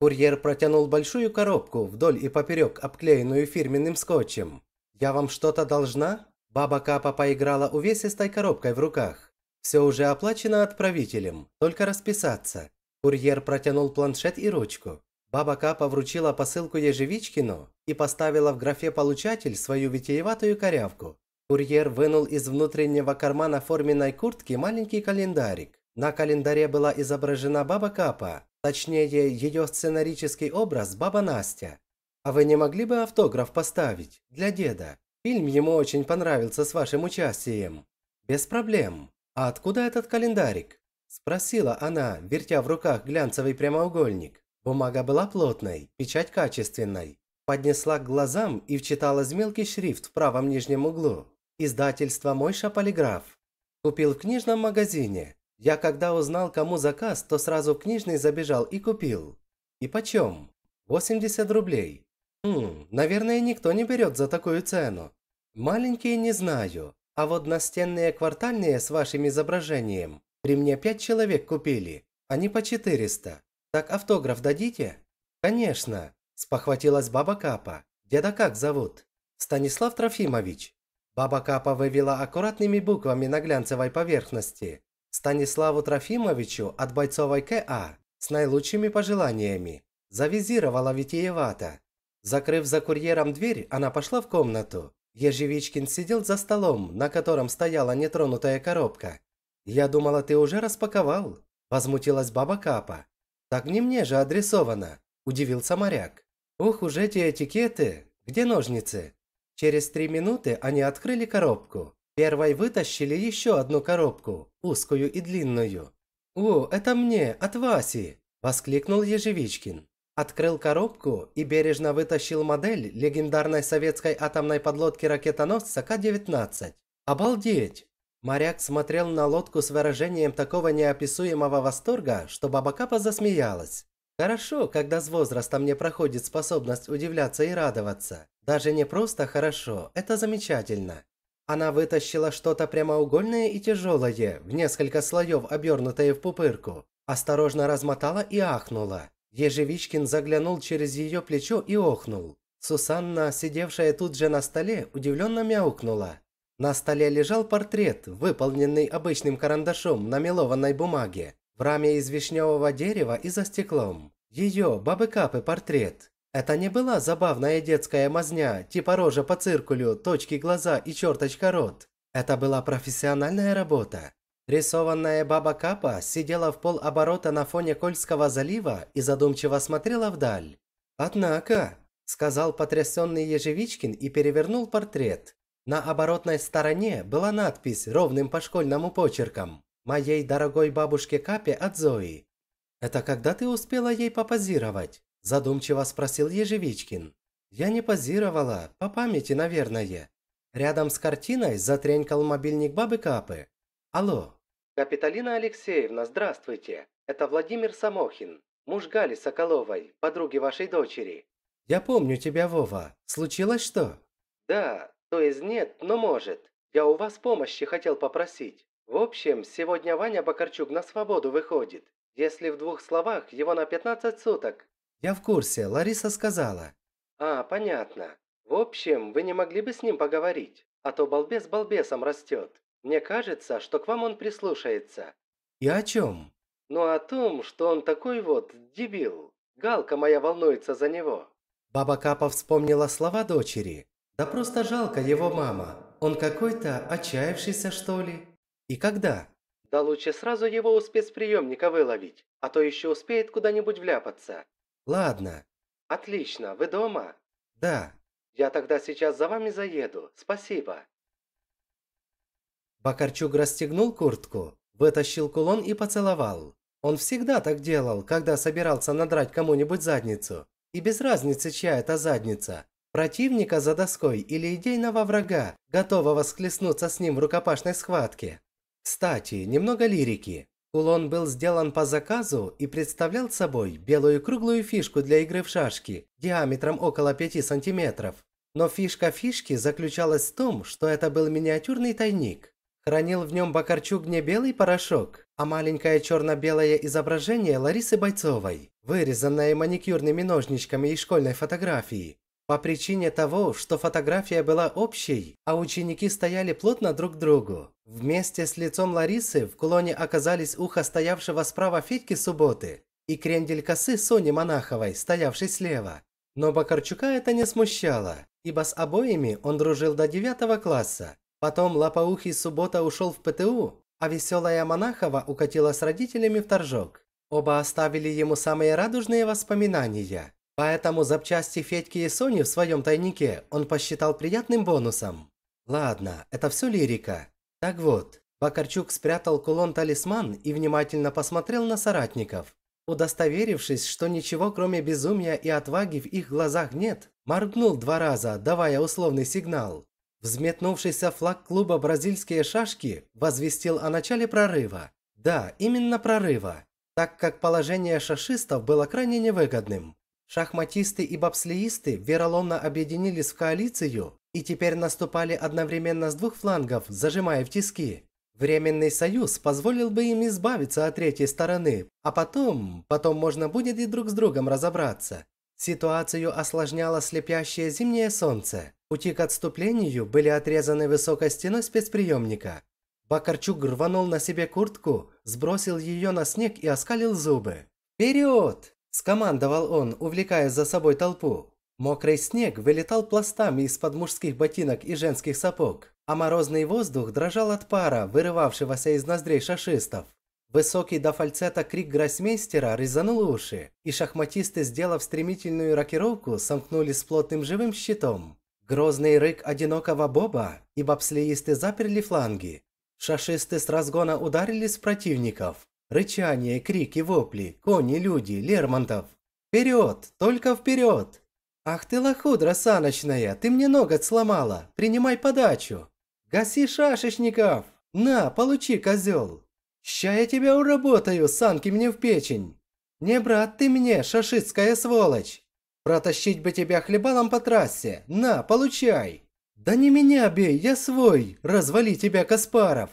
Курьер протянул большую коробку вдоль и поперек, обклеенную фирменным скотчем. «Я вам что-то должна?» Баба Капа поиграла увесистой коробкой в руках. Все уже оплачено отправителем, только расписаться. Курьер протянул планшет и ручку. Баба Капа вручила посылку Ежевичкину и поставила в графе «Получатель» свою витиеватую корявку. Курьер вынул из внутреннего кармана форменной куртки маленький календарик. На календаре была изображена баба Капа, точнее ее сценарический образ баба Настя. А вы не могли бы автограф поставить для деда? Фильм ему очень понравился с вашим участием. Без проблем. «А откуда этот календарик?» – спросила она, вертя в руках глянцевый прямоугольник. Бумага была плотной, печать качественной. Поднесла к глазам и вчитала мелкий шрифт в правом нижнем углу. «Издательство «Мойша Полиграф». Купил в книжном магазине. Я когда узнал, кому заказ, то сразу в книжный забежал и купил. И почем? 80 рублей. Хм, наверное, никто не берет за такую цену. Маленькие не знаю. А вот настенные квартальные с вашим изображением при мне пять человек купили, они а по 400. Так автограф дадите? Конечно, спохватилась баба Капа. Деда как зовут? Станислав Трофимович. Баба Капа вывела аккуратными буквами на глянцевой поверхности. Станиславу Трофимовичу от бойцовой КА с наилучшими пожеланиями. Завизировала витиевато. Закрыв за курьером дверь, она пошла в комнату. Ежевичкин сидел за столом, на котором стояла нетронутая коробка. «Я думала, ты уже распаковал», – возмутилась баба Капа. «Так не мне же адресовано», – удивился моряк. «Ух уж эти этикеты! Где ножницы?» Через три минуты они открыли коробку. Первой вытащили еще одну коробку, узкую и длинную. «О, это мне, от Васи!» – воскликнул Ежевичкин. Открыл коробку и бережно вытащил модель легендарной советской атомной подлодки ракетоносца К-19. Обалдеть! Моряк смотрел на лодку с выражением такого неописуемого восторга, что Бабакапа засмеялась. Хорошо, когда с возрастом не проходит способность удивляться и радоваться. Даже не просто хорошо, это замечательно. Она вытащила что-то прямоугольное и тяжелое, в несколько слоев обернутое в пупырку. Осторожно размотала и ахнула. Ежевичкин заглянул через ее плечо и охнул. Сусанна, сидевшая тут же на столе, удивленно мяукнула. На столе лежал портрет, выполненный обычным карандашом на мелованной бумаге, в раме из вишневого дерева и за стеклом. Ее, бабы Капы, портрет. Это не была забавная детская мазня, типа рожа по циркулю, точки глаза и черточка рот. Это была профессиональная работа. Рисованная баба Капа сидела в полоборота на фоне Кольского залива и задумчиво смотрела вдаль. «Однако», – сказал потрясенный Ежевичкин и перевернул портрет. На оборотной стороне была надпись ровным по школьному почерком «Моей дорогой бабушке Капе от Зои». «Это когда ты успела ей попозировать?» – задумчиво спросил Ежевичкин. «Я не позировала, по памяти, наверное». Рядом с картиной затренькал мобильник бабы Капы. Алло. Капиталина Алексеевна, здравствуйте. Это Владимир Самохин, муж Гали Соколовой, подруги вашей дочери. Я помню тебя, Вова. Случилось что? Да, то есть нет, но может. Я у вас помощи хотел попросить. В общем, сегодня Ваня Бакарчук на свободу выходит. Если в двух словах, его на 15 суток. Я в курсе, Лариса сказала. А, понятно. В общем, вы не могли бы с ним поговорить, а то балбес балбесом растет. Мне кажется, что к вам он прислушается. И о чем? Ну о том, что он такой вот дебил. Галка моя волнуется за него. Баба Капа вспомнила слова дочери. Да просто жалко его мама. Он какой-то отчаявшийся, что ли? И когда? Да лучше сразу его у спецприемника выловить, а то еще успеет куда-нибудь вляпаться. Ладно. Отлично, вы дома? Да. Я тогда сейчас за вами заеду. Спасибо. Покорчук расстегнул куртку, вытащил кулон и поцеловал. Он всегда так делал, когда собирался надрать кому-нибудь задницу. И без разницы, чья это задница. Противника за доской или идейного врага, готового схлестнуться с ним в рукопашной схватке. Кстати, немного лирики. Кулон был сделан по заказу и представлял собой белую круглую фишку для игры в шашки диаметром около 5 сантиметров. Но фишка фишки заключалась в том, что это был миниатюрный тайник. Хранил в нем Бакарчук не белый порошок, а маленькое черно-белое изображение Ларисы Бойцовой, вырезанное маникюрными ножничками из школьной фотографии. По причине того, что фотография была общей, а ученики стояли плотно друг к другу. Вместе с лицом Ларисы в кулоне оказались ухо стоявшего справа Федьки Субботы и крендель косы Сони Монаховой, стоявшей слева. Но Бакарчука это не смущало, ибо с обоими он дружил до девятого класса, Потом лопоухий суббота ушел в ПТУ, а веселая Монахова укатила с родителями в Торжок. Оба оставили ему самые радужные воспоминания, поэтому запчасти Федьки и Сони в своем тайнике он посчитал приятным бонусом. Ладно, это все лирика. Так вот, Бакарчук спрятал кулон-талисман и внимательно посмотрел на соратников. Удостоверившись, что ничего кроме безумия и отваги в их глазах нет, моргнул два раза, давая условный сигнал. Взметнувшийся флаг клуба «Бразильские шашки» возвестил о начале прорыва. Да, именно прорыва, так как положение шашистов было крайне невыгодным. Шахматисты и бобслеисты вероломно объединились в коалицию и теперь наступали одновременно с двух флангов, зажимая в тиски. Временный союз позволил бы им избавиться от третьей стороны, а потом, потом можно будет и друг с другом разобраться. Ситуацию осложняло слепящее зимнее солнце. Пути к отступлению были отрезаны высокой стеной спецприемника. Бакарчук рванул на себе куртку, сбросил ее на снег и оскалил зубы. «Вперед!» – скомандовал он, увлекая за собой толпу. Мокрый снег вылетал пластами из-под мужских ботинок и женских сапог, а морозный воздух дрожал от пара, вырывавшегося из ноздрей шашистов. Высокий до фальцета крик гроссмейстера резанул уши, и шахматисты, сделав стремительную рокировку, сомкнулись с плотным живым щитом. Грозный рык одинокого Боба и бобслеисты заперли фланги. Шашисты с разгона ударились в противников. Рычание, крики, вопли, кони, люди, Лермонтов. «Вперед! Только вперед!» «Ах ты лохудра саночная! Ты мне ноготь сломала! Принимай подачу!» «Гаси шашечников! На, получи, козел!» «Ща я тебя уработаю, санки мне в печень!» «Не, брат, ты мне, шашистская сволочь! Протащить бы тебя хлебалом по трассе. На, получай. Да не меня бей, я свой. Развали тебя, Каспаров.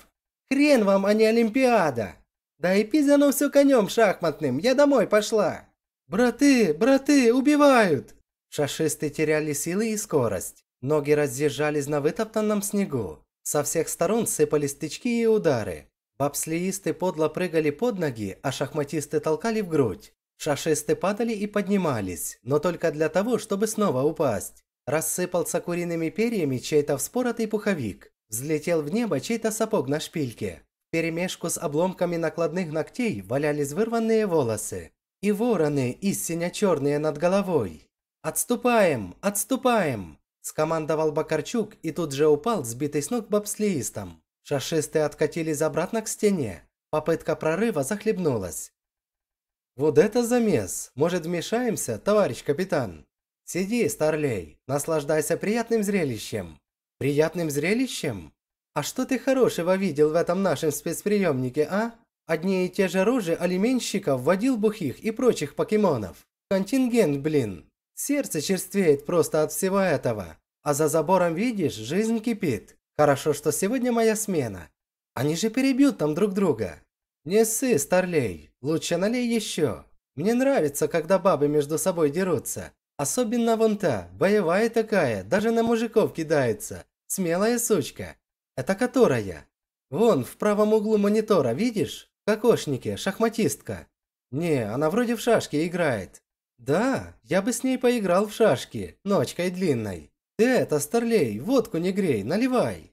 Хрен вам, а не Олимпиада. Да и пиздану все конем шахматным, я домой пошла. Браты, браты, убивают. Шашисты теряли силы и скорость. Ноги разъезжались на вытоптанном снегу. Со всех сторон сыпались тычки и удары. Бобслеисты подло прыгали под ноги, а шахматисты толкали в грудь. Шашисты падали и поднимались, но только для того, чтобы снова упасть. Рассыпался куриными перьями чей-то вспоротый пуховик. Взлетел в небо чей-то сапог на шпильке. В перемешку с обломками накладных ногтей валялись вырванные волосы. И вороны истинно черные над головой. «Отступаем! Отступаем!» – скомандовал Бакарчук и тут же упал, сбитый с ног бобслеистом. Шашисты откатились обратно к стене. Попытка прорыва захлебнулась. Вот это замес! Может, вмешаемся, товарищ капитан? Сиди, старлей, наслаждайся приятным зрелищем. Приятным зрелищем? А что ты хорошего видел в этом нашем спецприемнике, а? Одни и те же рожи алименщиков, водил бухих и прочих покемонов. Контингент, блин. Сердце черствеет просто от всего этого. А за забором, видишь, жизнь кипит. Хорошо, что сегодня моя смена. Они же перебьют там друг друга. «Не ссы, старлей, лучше налей еще. Мне нравится, когда бабы между собой дерутся. Особенно вон та, боевая такая, даже на мужиков кидается. Смелая сучка. Это которая? Вон, в правом углу монитора, видишь? В кокошнике, шахматистка. Не, она вроде в шашки играет. Да, я бы с ней поиграл в шашки, ночкой длинной. Ты это, старлей, водку не грей, наливай.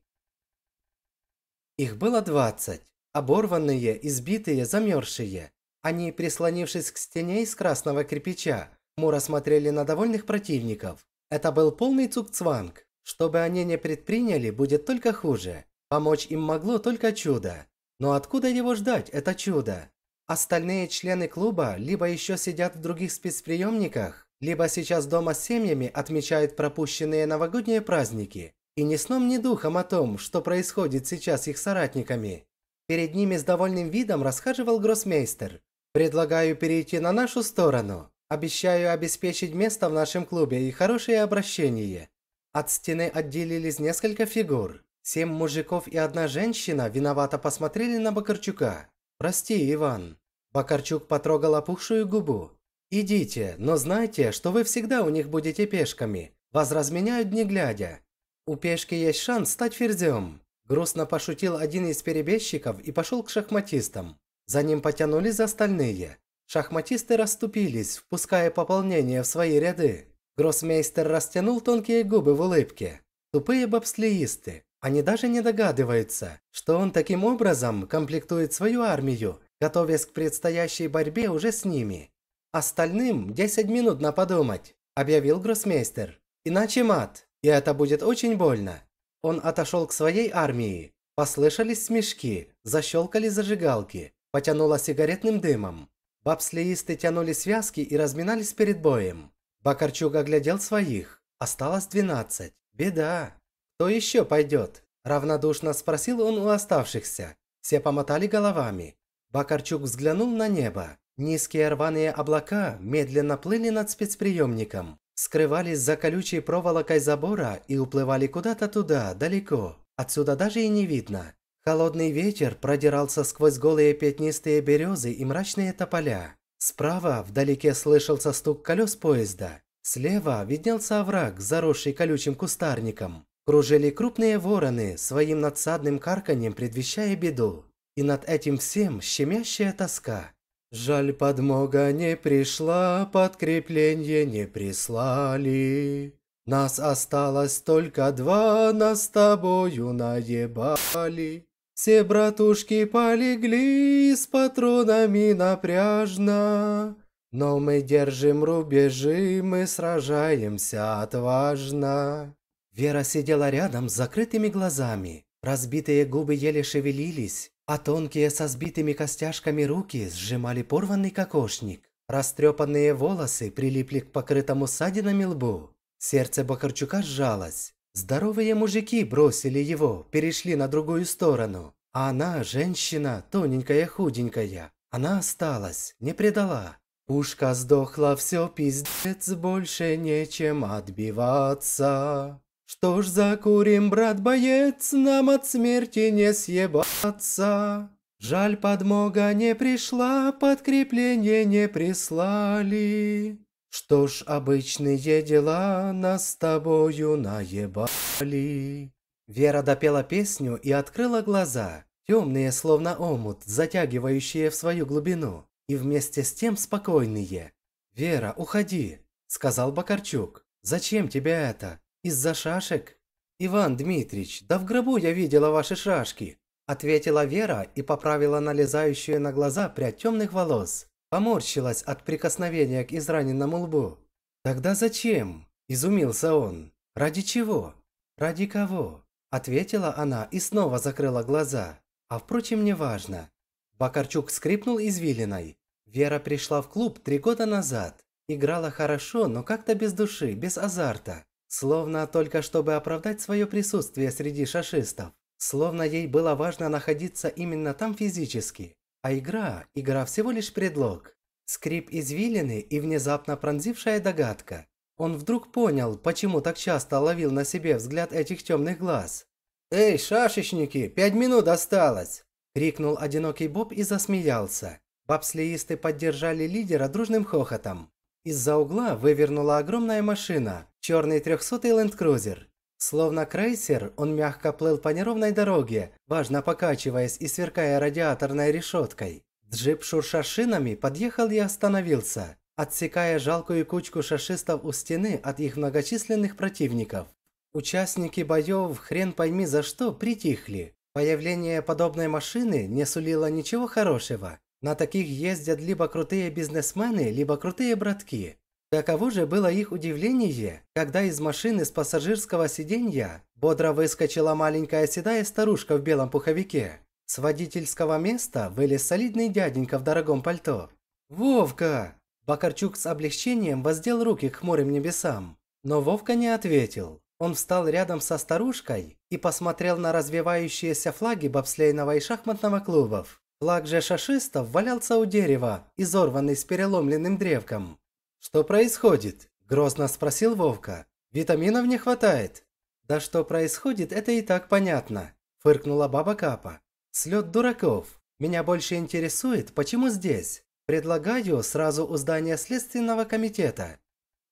Их было двадцать. Оборванные, избитые, замерзшие. Они, прислонившись к стене из красного кирпича, хмуро смотрели на довольных противников. Это был полный цукцванг. Что бы они ни предприняли, будет только хуже. Помочь им могло только чудо. Но откуда его ждать, это чудо? Остальные члены клуба либо еще сидят в других спецприемниках, либо сейчас дома с семьями отмечают пропущенные новогодние праздники. И ни сном, ни духом о том, что происходит сейчас их соратниками. Перед ними с довольным видом расхаживал гроссмейстер. «Предлагаю перейти на нашу сторону. Обещаю обеспечить место в нашем клубе и хорошее обращение». От стены отделились несколько фигур. Семь мужиков и одна женщина виновато посмотрели на Бакарчука. «Прости, Иван». Бакарчук потрогал опухшую губу. «Идите, но знайте, что вы всегда у них будете пешками. Вас разменяют не глядя. У пешки есть шанс стать ферзем. Грустно пошутил один из перебежчиков и пошел к шахматистам. За ним потянулись остальные. Шахматисты расступились, впуская пополнение в свои ряды. Гроссмейстер растянул тонкие губы в улыбке. Тупые бобслеисты. Они даже не догадываются, что он таким образом комплектует свою армию, готовясь к предстоящей борьбе уже с ними. «Остальным 10 минут на подумать», – объявил гроссмейстер. «Иначе мат, и это будет очень больно». Он отошел к своей армии. Послышались смешки, защелкали зажигалки, потянуло сигаретным дымом. Бобслеисты тянули связки и разминались перед боем. Бакарчук оглядел своих. Осталось двенадцать. Беда. Кто еще пойдет? Равнодушно спросил он у оставшихся. Все помотали головами. Бакарчук взглянул на небо. Низкие рваные облака медленно плыли над спецприемником скрывались за колючей проволокой забора и уплывали куда-то туда, далеко. Отсюда даже и не видно. Холодный ветер продирался сквозь голые пятнистые березы и мрачные тополя. Справа вдалеке слышался стук колес поезда. Слева виднелся овраг, заросший колючим кустарником. Кружили крупные вороны, своим надсадным карканьем предвещая беду. И над этим всем щемящая тоска. Жаль, подмога не пришла, подкрепление не прислали. Нас осталось только два, нас с тобою наебали. Все братушки полегли с патронами напряжно. Но мы держим рубежи, мы сражаемся отважно. Вера сидела рядом с закрытыми глазами. Разбитые губы еле шевелились а тонкие со сбитыми костяшками руки сжимали порванный кокошник. Растрепанные волосы прилипли к покрытому ссадинами лбу. Сердце Бакарчука сжалось. Здоровые мужики бросили его, перешли на другую сторону. А она, женщина, тоненькая-худенькая. Она осталась, не предала. Пушка сдохла, все пиздец, больше нечем отбиваться. Что ж, закурим, брат-боец, нам от смерти не съебаться. Жаль, подмога не пришла, подкрепление не прислали. Что ж, обычные дела нас с тобою наебали. Вера допела песню и открыла глаза, темные, словно омут, затягивающие в свою глубину, и вместе с тем спокойные. «Вера, уходи», – сказал Бакарчук. «Зачем тебе это? Из-за шашек? Иван Дмитрич, да в гробу я видела ваши шашки, ответила Вера и поправила налезающую на глаза прядь темных волос. Поморщилась от прикосновения к израненному лбу. Тогда зачем? изумился он. Ради чего? Ради кого? ответила она и снова закрыла глаза. А впрочем, не важно. Бакарчук скрипнул извилиной. Вера пришла в клуб три года назад. Играла хорошо, но как-то без души, без азарта. Словно только чтобы оправдать свое присутствие среди шашистов. Словно ей было важно находиться именно там физически. А игра, игра всего лишь предлог. Скрип извилины и внезапно пронзившая догадка. Он вдруг понял, почему так часто ловил на себе взгляд этих темных глаз. «Эй, шашечники, пять минут осталось!» – крикнул одинокий Боб и засмеялся. Бобслеисты поддержали лидера дружным хохотом. Из-за угла вывернула огромная машина, черный трехсотый ленд-крузер. Словно крейсер, он мягко плыл по неровной дороге, важно покачиваясь и сверкая радиаторной решеткой. Джип, шурша шинами, подъехал и остановился, отсекая жалкую кучку шашистов у стены от их многочисленных противников. Участники боев, хрен пойми за что, притихли. Появление подобной машины не сулило ничего хорошего, на таких ездят либо крутые бизнесмены, либо крутые братки. Каково же было их удивление, когда из машины с пассажирского сиденья бодро выскочила маленькая седая старушка в белом пуховике. С водительского места вылез солидный дяденька в дорогом пальто. «Вовка!» Бакарчук с облегчением воздел руки к хмурым небесам. Но Вовка не ответил. Он встал рядом со старушкой и посмотрел на развивающиеся флаги бобслейного и шахматного клубов. Флаг же шашистов валялся у дерева, изорванный с переломленным древком. «Что происходит?» – грозно спросил Вовка. «Витаминов не хватает». «Да что происходит, это и так понятно», – фыркнула баба Капа. «Слет дураков. Меня больше интересует, почему здесь? Предлагаю сразу у здания Следственного комитета».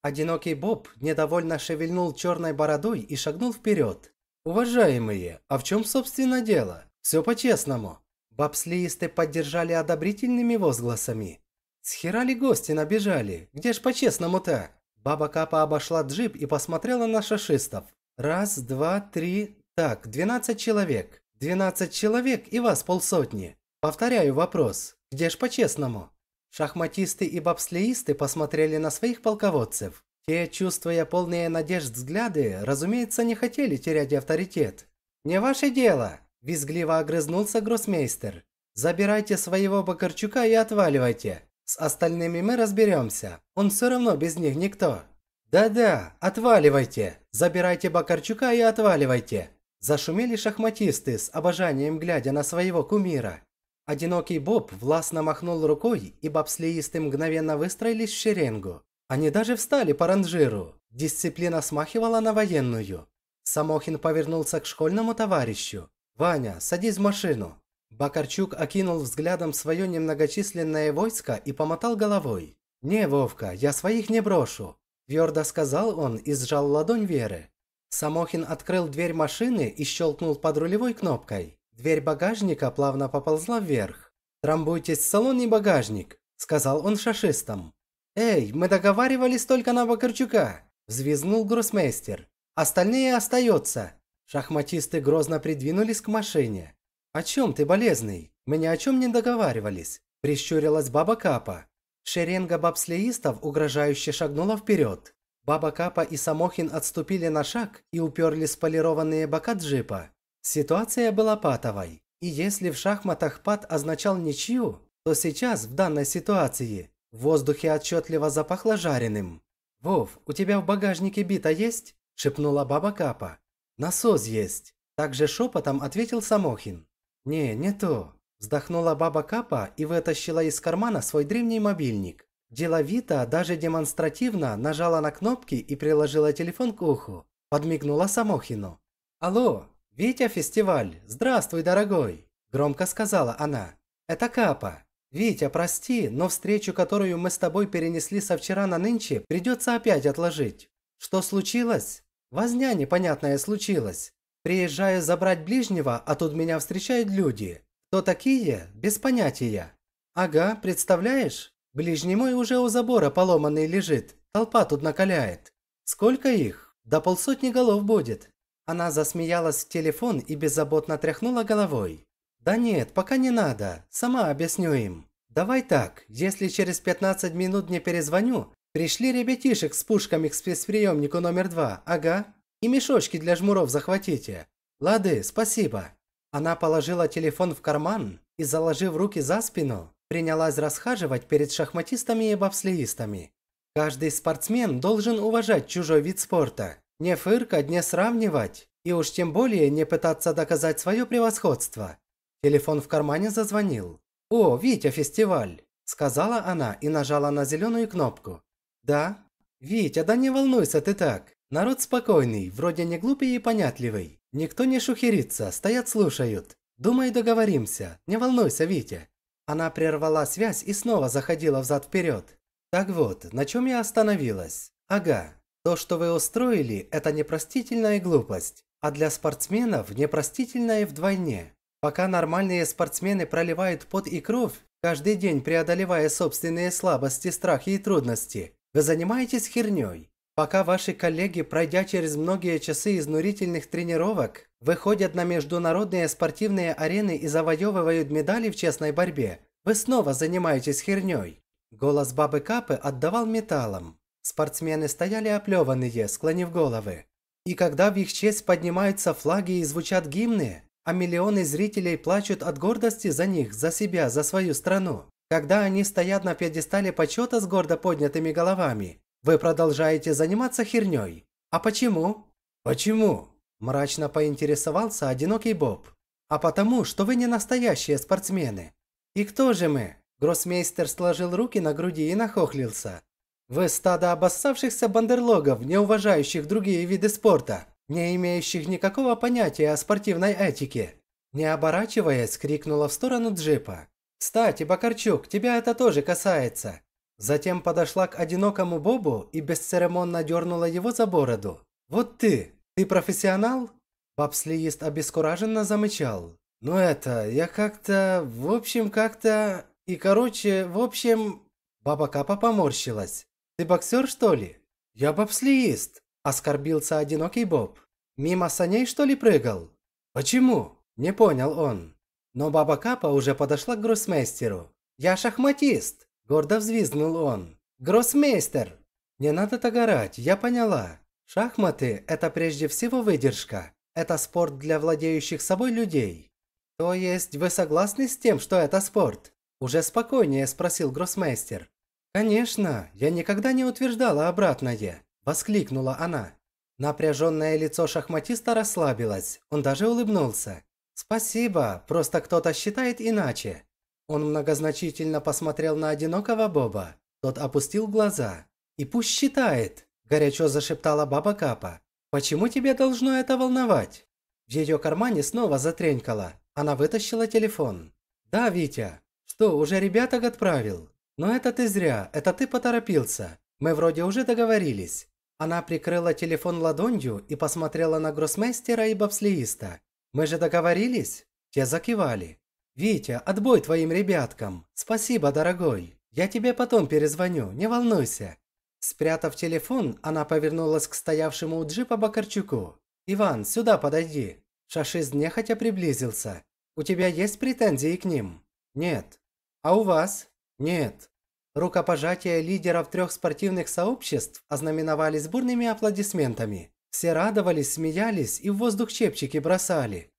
Одинокий Боб недовольно шевельнул черной бородой и шагнул вперед. «Уважаемые, а в чем, собственно, дело? Все по-честному. Бобслеисты поддержали одобрительными возгласами. «Схерали гости набежали, где ж по-честному-то?» Баба Капа обошла джип и посмотрела на шашистов. «Раз, два, три... Так, двенадцать человек. Двенадцать человек и вас полсотни. Повторяю вопрос. Где ж по-честному?» Шахматисты и бобслеисты посмотрели на своих полководцев. Те, чувствуя полные надежд взгляды, разумеется, не хотели терять авторитет. «Не ваше дело!» Визгливо огрызнулся гроссмейстер. «Забирайте своего Бакарчука и отваливайте. С остальными мы разберемся. Он все равно без них никто». «Да-да, отваливайте. Забирайте Бакарчука и отваливайте». Зашумели шахматисты с обожанием, глядя на своего кумира. Одинокий Боб властно махнул рукой, и бобслеисты мгновенно выстроились в шеренгу. Они даже встали по ранжиру. Дисциплина смахивала на военную. Самохин повернулся к школьному товарищу. «Ваня, садись в машину!» Бакарчук окинул взглядом свое немногочисленное войско и помотал головой. «Не, Вовка, я своих не брошу!» Твердо сказал он и сжал ладонь Веры. Самохин открыл дверь машины и щелкнул под рулевой кнопкой. Дверь багажника плавно поползла вверх. «Трамбуйтесь в салон и багажник», – сказал он шашистам. «Эй, мы договаривались только на Бакарчука», – взвизнул гроссмейстер. «Остальные остаются. Шахматисты грозно придвинулись к машине. «О чем ты, болезный? Мы ни о чем не договаривались», – прищурилась баба Капа. Шеренга бобслеистов угрожающе шагнула вперед. Баба Капа и Самохин отступили на шаг и уперли полированные бока джипа. Ситуация была патовой. И если в шахматах пат означал ничью, то сейчас, в данной ситуации, в воздухе отчетливо запахло жареным. «Вов, у тебя в багажнике бита есть?» – шепнула баба Капа. «Насос есть!» Также шепотом ответил Самохин. «Не, не то!» Вздохнула баба Капа и вытащила из кармана свой древний мобильник. Деловито, даже демонстративно нажала на кнопки и приложила телефон к уху. Подмигнула Самохину. «Алло, Витя Фестиваль, здравствуй, дорогой!» Громко сказала она. «Это Капа. Витя, прости, но встречу, которую мы с тобой перенесли со вчера на нынче, придется опять отложить. Что случилось? Возня непонятная случилась. Приезжаю забрать ближнего, а тут меня встречают люди. Кто такие? Без понятия. Ага, представляешь? Ближний мой уже у забора поломанный лежит. Толпа тут накаляет. Сколько их? Да полсотни голов будет. Она засмеялась в телефон и беззаботно тряхнула головой. «Да нет, пока не надо. Сама объясню им. Давай так, если через 15 минут не перезвоню, Пришли ребятишек с пушками к спецприемнику номер два, ага. И мешочки для жмуров захватите. Лады, спасибо». Она положила телефон в карман и, заложив руки за спину, принялась расхаживать перед шахматистами и бобслеистами. Каждый спортсмен должен уважать чужой вид спорта, не фыркать, не сравнивать, и уж тем более не пытаться доказать свое превосходство. Телефон в кармане зазвонил. «О, Витя, фестиваль!» – сказала она и нажала на зеленую кнопку. Да? Вить, а да не волнуйся ты так. Народ спокойный, вроде не глупый и понятливый. Никто не шухерится, стоят слушают. Думай, договоримся. Не волнуйся, Витя. Она прервала связь и снова заходила взад-вперед. Так вот, на чем я остановилась? Ага, то, что вы устроили, это непростительная глупость, а для спортсменов непростительная вдвойне. Пока нормальные спортсмены проливают пот и кровь, каждый день преодолевая собственные слабости, страхи и трудности, вы занимаетесь херней. Пока ваши коллеги, пройдя через многие часы изнурительных тренировок, выходят на международные спортивные арены и завоевывают медали в честной борьбе, вы снова занимаетесь херней. Голос бабы Капы отдавал металлом. Спортсмены стояли оплеванные, склонив головы. И когда в их честь поднимаются флаги и звучат гимны, а миллионы зрителей плачут от гордости за них, за себя, за свою страну, когда они стоят на пьедестале почета с гордо поднятыми головами, вы продолжаете заниматься херней. А почему? Почему? Мрачно поинтересовался одинокий Боб. А потому, что вы не настоящие спортсмены. И кто же мы? Гроссмейстер сложил руки на груди и нахохлился. Вы стадо обоссавшихся бандерлогов, не уважающих другие виды спорта, не имеющих никакого понятия о спортивной этике. Не оборачиваясь, крикнула в сторону джипа. «Кстати, Бакарчук, тебя это тоже касается». Затем подошла к одинокому Бобу и бесцеремонно дернула его за бороду. «Вот ты! Ты профессионал?» Бобслиист обескураженно замычал. «Ну это, я как-то... В общем, как-то... И короче, в общем...» Баба Капа поморщилась. «Ты боксер, что ли?» «Я бобслиист!» – оскорбился одинокий Боб. «Мимо саней, что ли, прыгал?» «Почему?» – не понял он. Но баба Капа уже подошла к гроссмейстеру. «Я шахматист!» – гордо взвизгнул он. «Гроссмейстер!» «Не надо так орать, я поняла. Шахматы – это прежде всего выдержка. Это спорт для владеющих собой людей. То есть вы согласны с тем, что это спорт?» Уже спокойнее спросил гроссмейстер. «Конечно, я никогда не утверждала обратное!» – воскликнула она. Напряженное лицо шахматиста расслабилось, он даже улыбнулся. «Спасибо, просто кто-то считает иначе». Он многозначительно посмотрел на одинокого Боба. Тот опустил глаза. «И пусть считает», – горячо зашептала баба Капа. «Почему тебе должно это волновать?» В ее кармане снова затренькало. Она вытащила телефон. «Да, Витя. Что, уже ребяток отправил?» «Но это ты зря, это ты поторопился. Мы вроде уже договорились». Она прикрыла телефон ладонью и посмотрела на гроссмейстера и бобслеиста. Мы же договорились?» Те закивали. «Витя, отбой твоим ребяткам! Спасибо, дорогой! Я тебе потом перезвоню, не волнуйся!» Спрятав телефон, она повернулась к стоявшему у джипа Бакарчуку. «Иван, сюда подойди!» Шашист нехотя приблизился. «У тебя есть претензии к ним?» «Нет». «А у вас?» «Нет». Рукопожатия лидеров трех спортивных сообществ ознаменовались бурными аплодисментами. Все радовались, смеялись и в воздух чепчики бросали.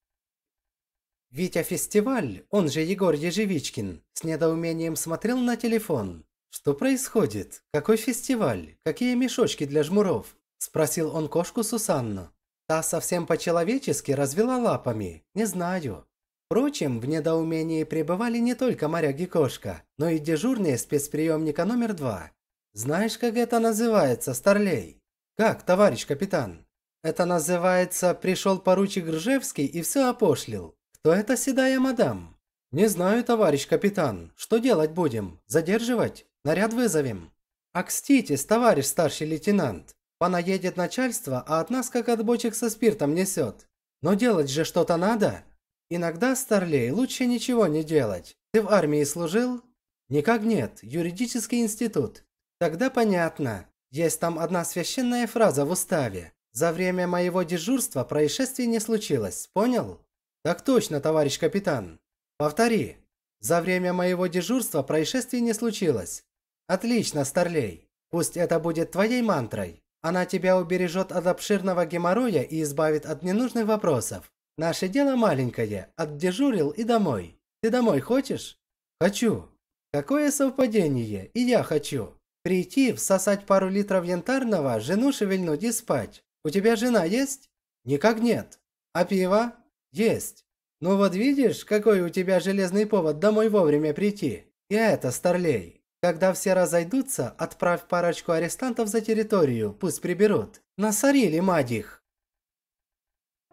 Витя Фестиваль, он же Егор Ежевичкин, с недоумением смотрел на телефон. «Что происходит? Какой фестиваль? Какие мешочки для жмуров?» – спросил он кошку Сусанну. Та совсем по-человечески развела лапами. «Не знаю». Впрочем, в недоумении пребывали не только моряги кошка, но и дежурные спецприемника номер два. «Знаешь, как это называется, Старлей?» «Как, товарищ капитан? Это называется «пришел поручик Ржевский и все опошлил». Кто это седая мадам?» «Не знаю, товарищ капитан. Что делать будем? Задерживать? Наряд вызовем?» «Окститесь, товарищ старший лейтенант. Понаедет начальство, а от нас как от бочек со спиртом несет. Но делать же что-то надо. Иногда, старлей, лучше ничего не делать. Ты в армии служил?» «Никак нет. Юридический институт». «Тогда понятно. Есть там одна священная фраза в уставе. За время моего дежурства происшествий не случилось, понял? Так точно, товарищ капитан. Повтори. За время моего дежурства происшествий не случилось. Отлично, Старлей. Пусть это будет твоей мантрой. Она тебя убережет от обширного геморроя и избавит от ненужных вопросов. Наше дело маленькое, отдежурил и домой. Ты домой хочешь? Хочу. Какое совпадение, и я хочу. Прийти, всосать пару литров янтарного, жену шевельнуть и спать. У тебя жена есть? Никак нет. А пиво? Есть. Ну вот видишь, какой у тебя железный повод домой вовремя прийти. И это, старлей. Когда все разойдутся, отправь парочку арестантов за территорию, пусть приберут. Насорили, мать их.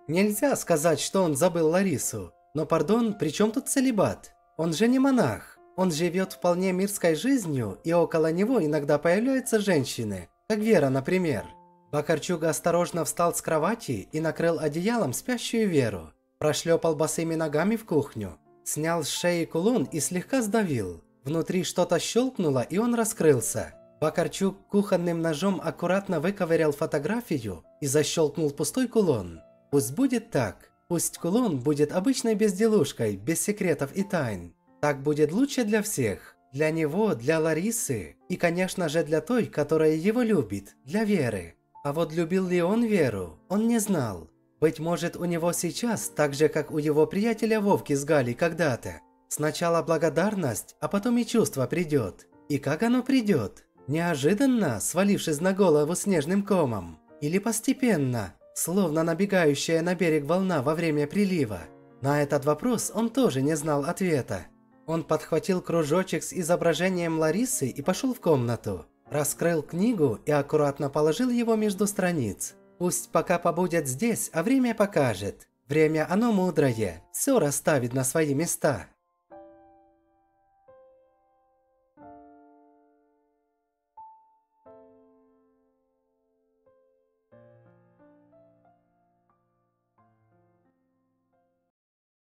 Нельзя сказать, что он забыл Ларису. Но, пардон, при чем тут целебат? Он же не монах. Он живет вполне мирской жизнью, и около него иногда появляются женщины, как Вера, например. Бакарчуга осторожно встал с кровати и накрыл одеялом спящую Веру. Прошлепал босыми ногами в кухню, снял с шеи кулон и слегка сдавил. Внутри что-то щелкнуло, и он раскрылся. Бакарчук кухонным ножом аккуратно выковырял фотографию и защелкнул пустой кулон. Пусть будет так. Пусть кулон будет обычной безделушкой, без секретов и тайн. Так будет лучше для всех. Для него, для Ларисы и, конечно же, для той, которая его любит, для Веры. А вот любил ли он Веру, он не знал. Быть может, у него сейчас, так же, как у его приятеля Вовки с Галей когда-то. Сначала благодарность, а потом и чувство придет. И как оно придет? Неожиданно, свалившись на голову снежным комом? Или постепенно, словно набегающая на берег волна во время прилива? На этот вопрос он тоже не знал ответа. Он подхватил кружочек с изображением Ларисы и пошел в комнату. Раскрыл книгу и аккуратно положил его между страниц. Пусть пока побудет здесь, а время покажет. Время оно мудрое, все расставит на свои места.